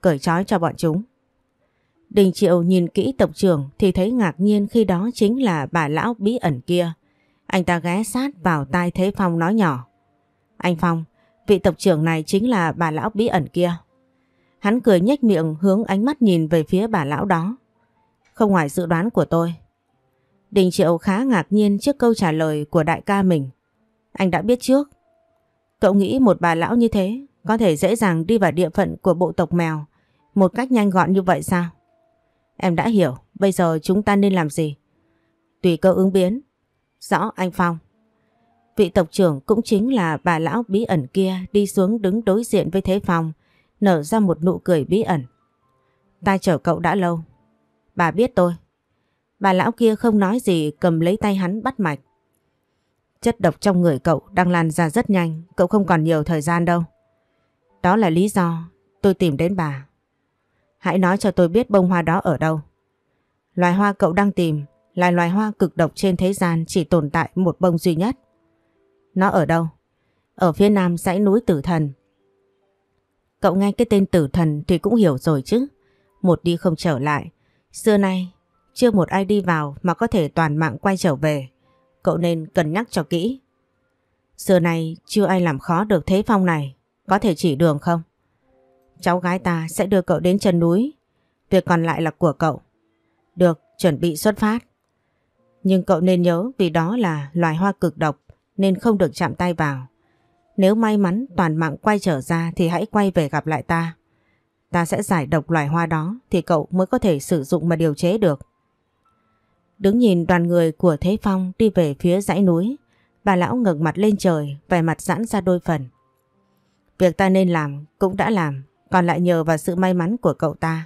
Cởi trói cho bọn chúng. Đình Triệu nhìn kỹ tộc trưởng thì thấy ngạc nhiên khi đó chính là bà lão bí ẩn kia. Anh ta ghé sát vào tai Thế Phong nói nhỏ. Anh Phong, vị tộc trưởng này chính là bà lão bí ẩn kia. Hắn cười nhếch miệng hướng ánh mắt nhìn về phía bà lão đó. Không ngoài dự đoán của tôi. Đình Triệu khá ngạc nhiên trước câu trả lời của đại ca mình. Anh đã biết trước. Cậu nghĩ một bà lão như thế có thể dễ dàng đi vào địa phận của bộ tộc mèo một cách nhanh gọn như vậy sao? Em đã hiểu, bây giờ chúng ta nên làm gì? Tùy cơ ứng biến. Rõ anh Phong. Vị tộc trưởng cũng chính là bà lão bí ẩn kia đi xuống đứng đối diện với Thế Phong, nở ra một nụ cười bí ẩn. Ta chở cậu đã lâu, Bà biết tôi. Bà lão kia không nói gì cầm lấy tay hắn bắt mạch. Chất độc trong người cậu đang lan ra rất nhanh, cậu không còn nhiều thời gian đâu. Đó là lý do tôi tìm đến bà. Hãy nói cho tôi biết bông hoa đó ở đâu. Loài hoa cậu đang tìm là loài hoa cực độc trên thế gian chỉ tồn tại một bông duy nhất. Nó ở đâu? Ở phía nam dãy núi tử thần. Cậu nghe cái tên tử thần thì cũng hiểu rồi chứ. Một đi không trở lại. Xưa nay, chưa một ai đi vào mà có thể toàn mạng quay trở về. Cậu nên cân nhắc cho kỹ. Xưa nay, chưa ai làm khó được thế phong này. Có thể chỉ đường không? Cháu gái ta sẽ đưa cậu đến chân núi. Việc còn lại là của cậu. Được, chuẩn bị xuất phát. Nhưng cậu nên nhớ vì đó là loài hoa cực độc nên không được chạm tay vào. Nếu may mắn toàn mạng quay trở ra thì hãy quay về gặp lại ta. Ta sẽ giải độc loài hoa đó thì cậu mới có thể sử dụng mà điều chế được. Đứng nhìn đoàn người của Thế Phong đi về phía dãy núi, bà lão ngẩng mặt lên trời, vẻ mặt giãn ra đôi phần. Việc ta nên làm cũng đã làm, còn lại nhờ vào sự may mắn của cậu ta.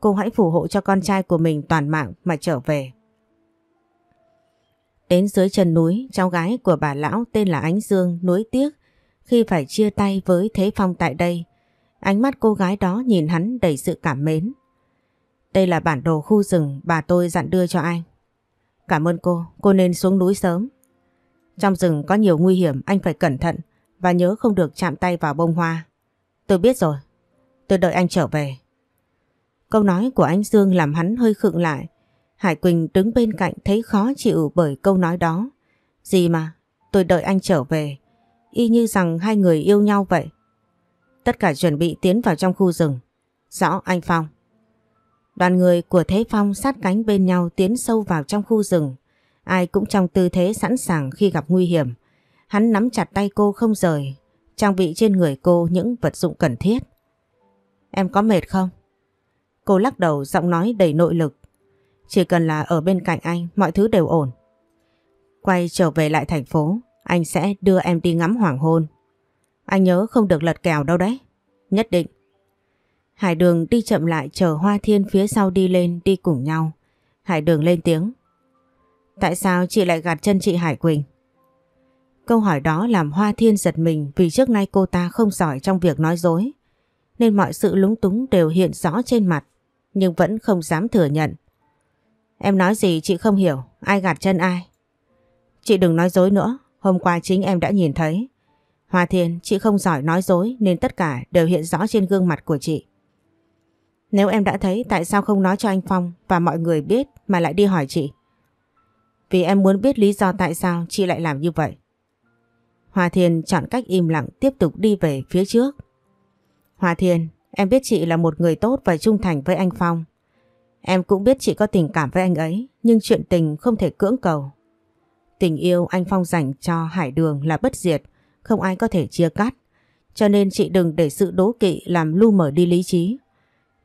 Cô hãy phù hộ cho con trai của mình toàn mạng mà trở về. Đến dưới chân núi, cháu gái của bà lão tên là Ánh Dương nuối tiếc khi phải chia tay với Thế Phong tại đây Ánh mắt cô gái đó nhìn hắn đầy sự cảm mến. Đây là bản đồ khu rừng bà tôi dặn đưa cho anh. Cảm ơn cô, cô nên xuống núi sớm. Trong rừng có nhiều nguy hiểm, anh phải cẩn thận và nhớ không được chạm tay vào bông hoa. Tôi biết rồi, tôi đợi anh trở về. Câu nói của anh Dương làm hắn hơi khựng lại. Hải Quỳnh đứng bên cạnh thấy khó chịu bởi câu nói đó. Gì mà, tôi đợi anh trở về. Y như rằng hai người yêu nhau vậy. Tất cả chuẩn bị tiến vào trong khu rừng. Rõ anh Phong. Đoàn người của Thế Phong sát cánh bên nhau tiến sâu vào trong khu rừng. Ai cũng trong tư thế sẵn sàng khi gặp nguy hiểm. Hắn nắm chặt tay cô không rời, trang bị trên người cô những vật dụng cần thiết. Em có mệt không? Cô lắc đầu giọng nói đầy nội lực. Chỉ cần là ở bên cạnh anh, mọi thứ đều ổn. Quay trở về lại thành phố, anh sẽ đưa em đi ngắm hoàng hôn anh nhớ không được lật kèo đâu đấy. Nhất định. Hải đường đi chậm lại chờ Hoa Thiên phía sau đi lên đi cùng nhau. Hải đường lên tiếng. Tại sao chị lại gạt chân chị Hải Quỳnh? Câu hỏi đó làm Hoa Thiên giật mình vì trước nay cô ta không giỏi trong việc nói dối. Nên mọi sự lúng túng đều hiện rõ trên mặt, nhưng vẫn không dám thừa nhận. Em nói gì chị không hiểu, ai gạt chân ai? Chị đừng nói dối nữa, hôm qua chính em đã nhìn thấy. Hòa Thiên, chị không giỏi nói dối nên tất cả đều hiện rõ trên gương mặt của chị. Nếu em đã thấy tại sao không nói cho anh Phong và mọi người biết mà lại đi hỏi chị? Vì em muốn biết lý do tại sao chị lại làm như vậy. Hòa Thiên chọn cách im lặng tiếp tục đi về phía trước. Hòa Thiên, em biết chị là một người tốt và trung thành với anh Phong. Em cũng biết chị có tình cảm với anh ấy, nhưng chuyện tình không thể cưỡng cầu. Tình yêu anh Phong dành cho Hải Đường là bất diệt, không ai có thể chia cắt. Cho nên chị đừng để sự đố kỵ làm lu mở đi lý trí.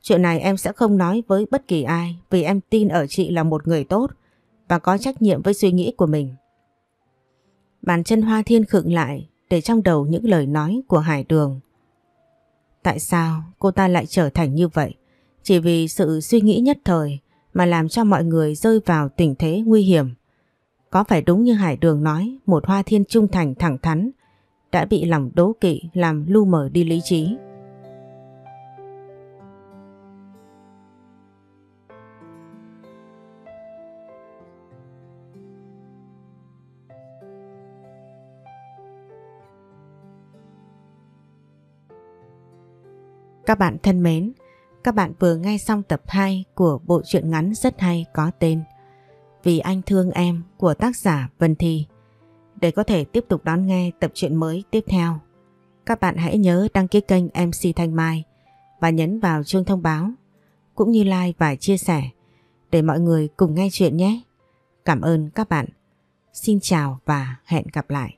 Chuyện này em sẽ không nói với bất kỳ ai vì em tin ở chị là một người tốt và có trách nhiệm với suy nghĩ của mình. Bàn chân hoa thiên khựng lại để trong đầu những lời nói của Hải Đường. Tại sao cô ta lại trở thành như vậy? Chỉ vì sự suy nghĩ nhất thời mà làm cho mọi người rơi vào tình thế nguy hiểm. Có phải đúng như Hải Đường nói một hoa thiên trung thành thẳng thắn đã bị lòng đố kỵ làm lu mờ đi lý trí. Các bạn thân mến, các bạn vừa nghe xong tập 2 của bộ truyện ngắn rất hay có tên Vì anh thương em của tác giả Vân Thi để có thể tiếp tục đón nghe tập truyện mới tiếp theo. Các bạn hãy nhớ đăng ký kênh MC Thanh Mai và nhấn vào chuông thông báo cũng như like và chia sẻ để mọi người cùng nghe chuyện nhé. Cảm ơn các bạn. Xin chào và hẹn gặp lại.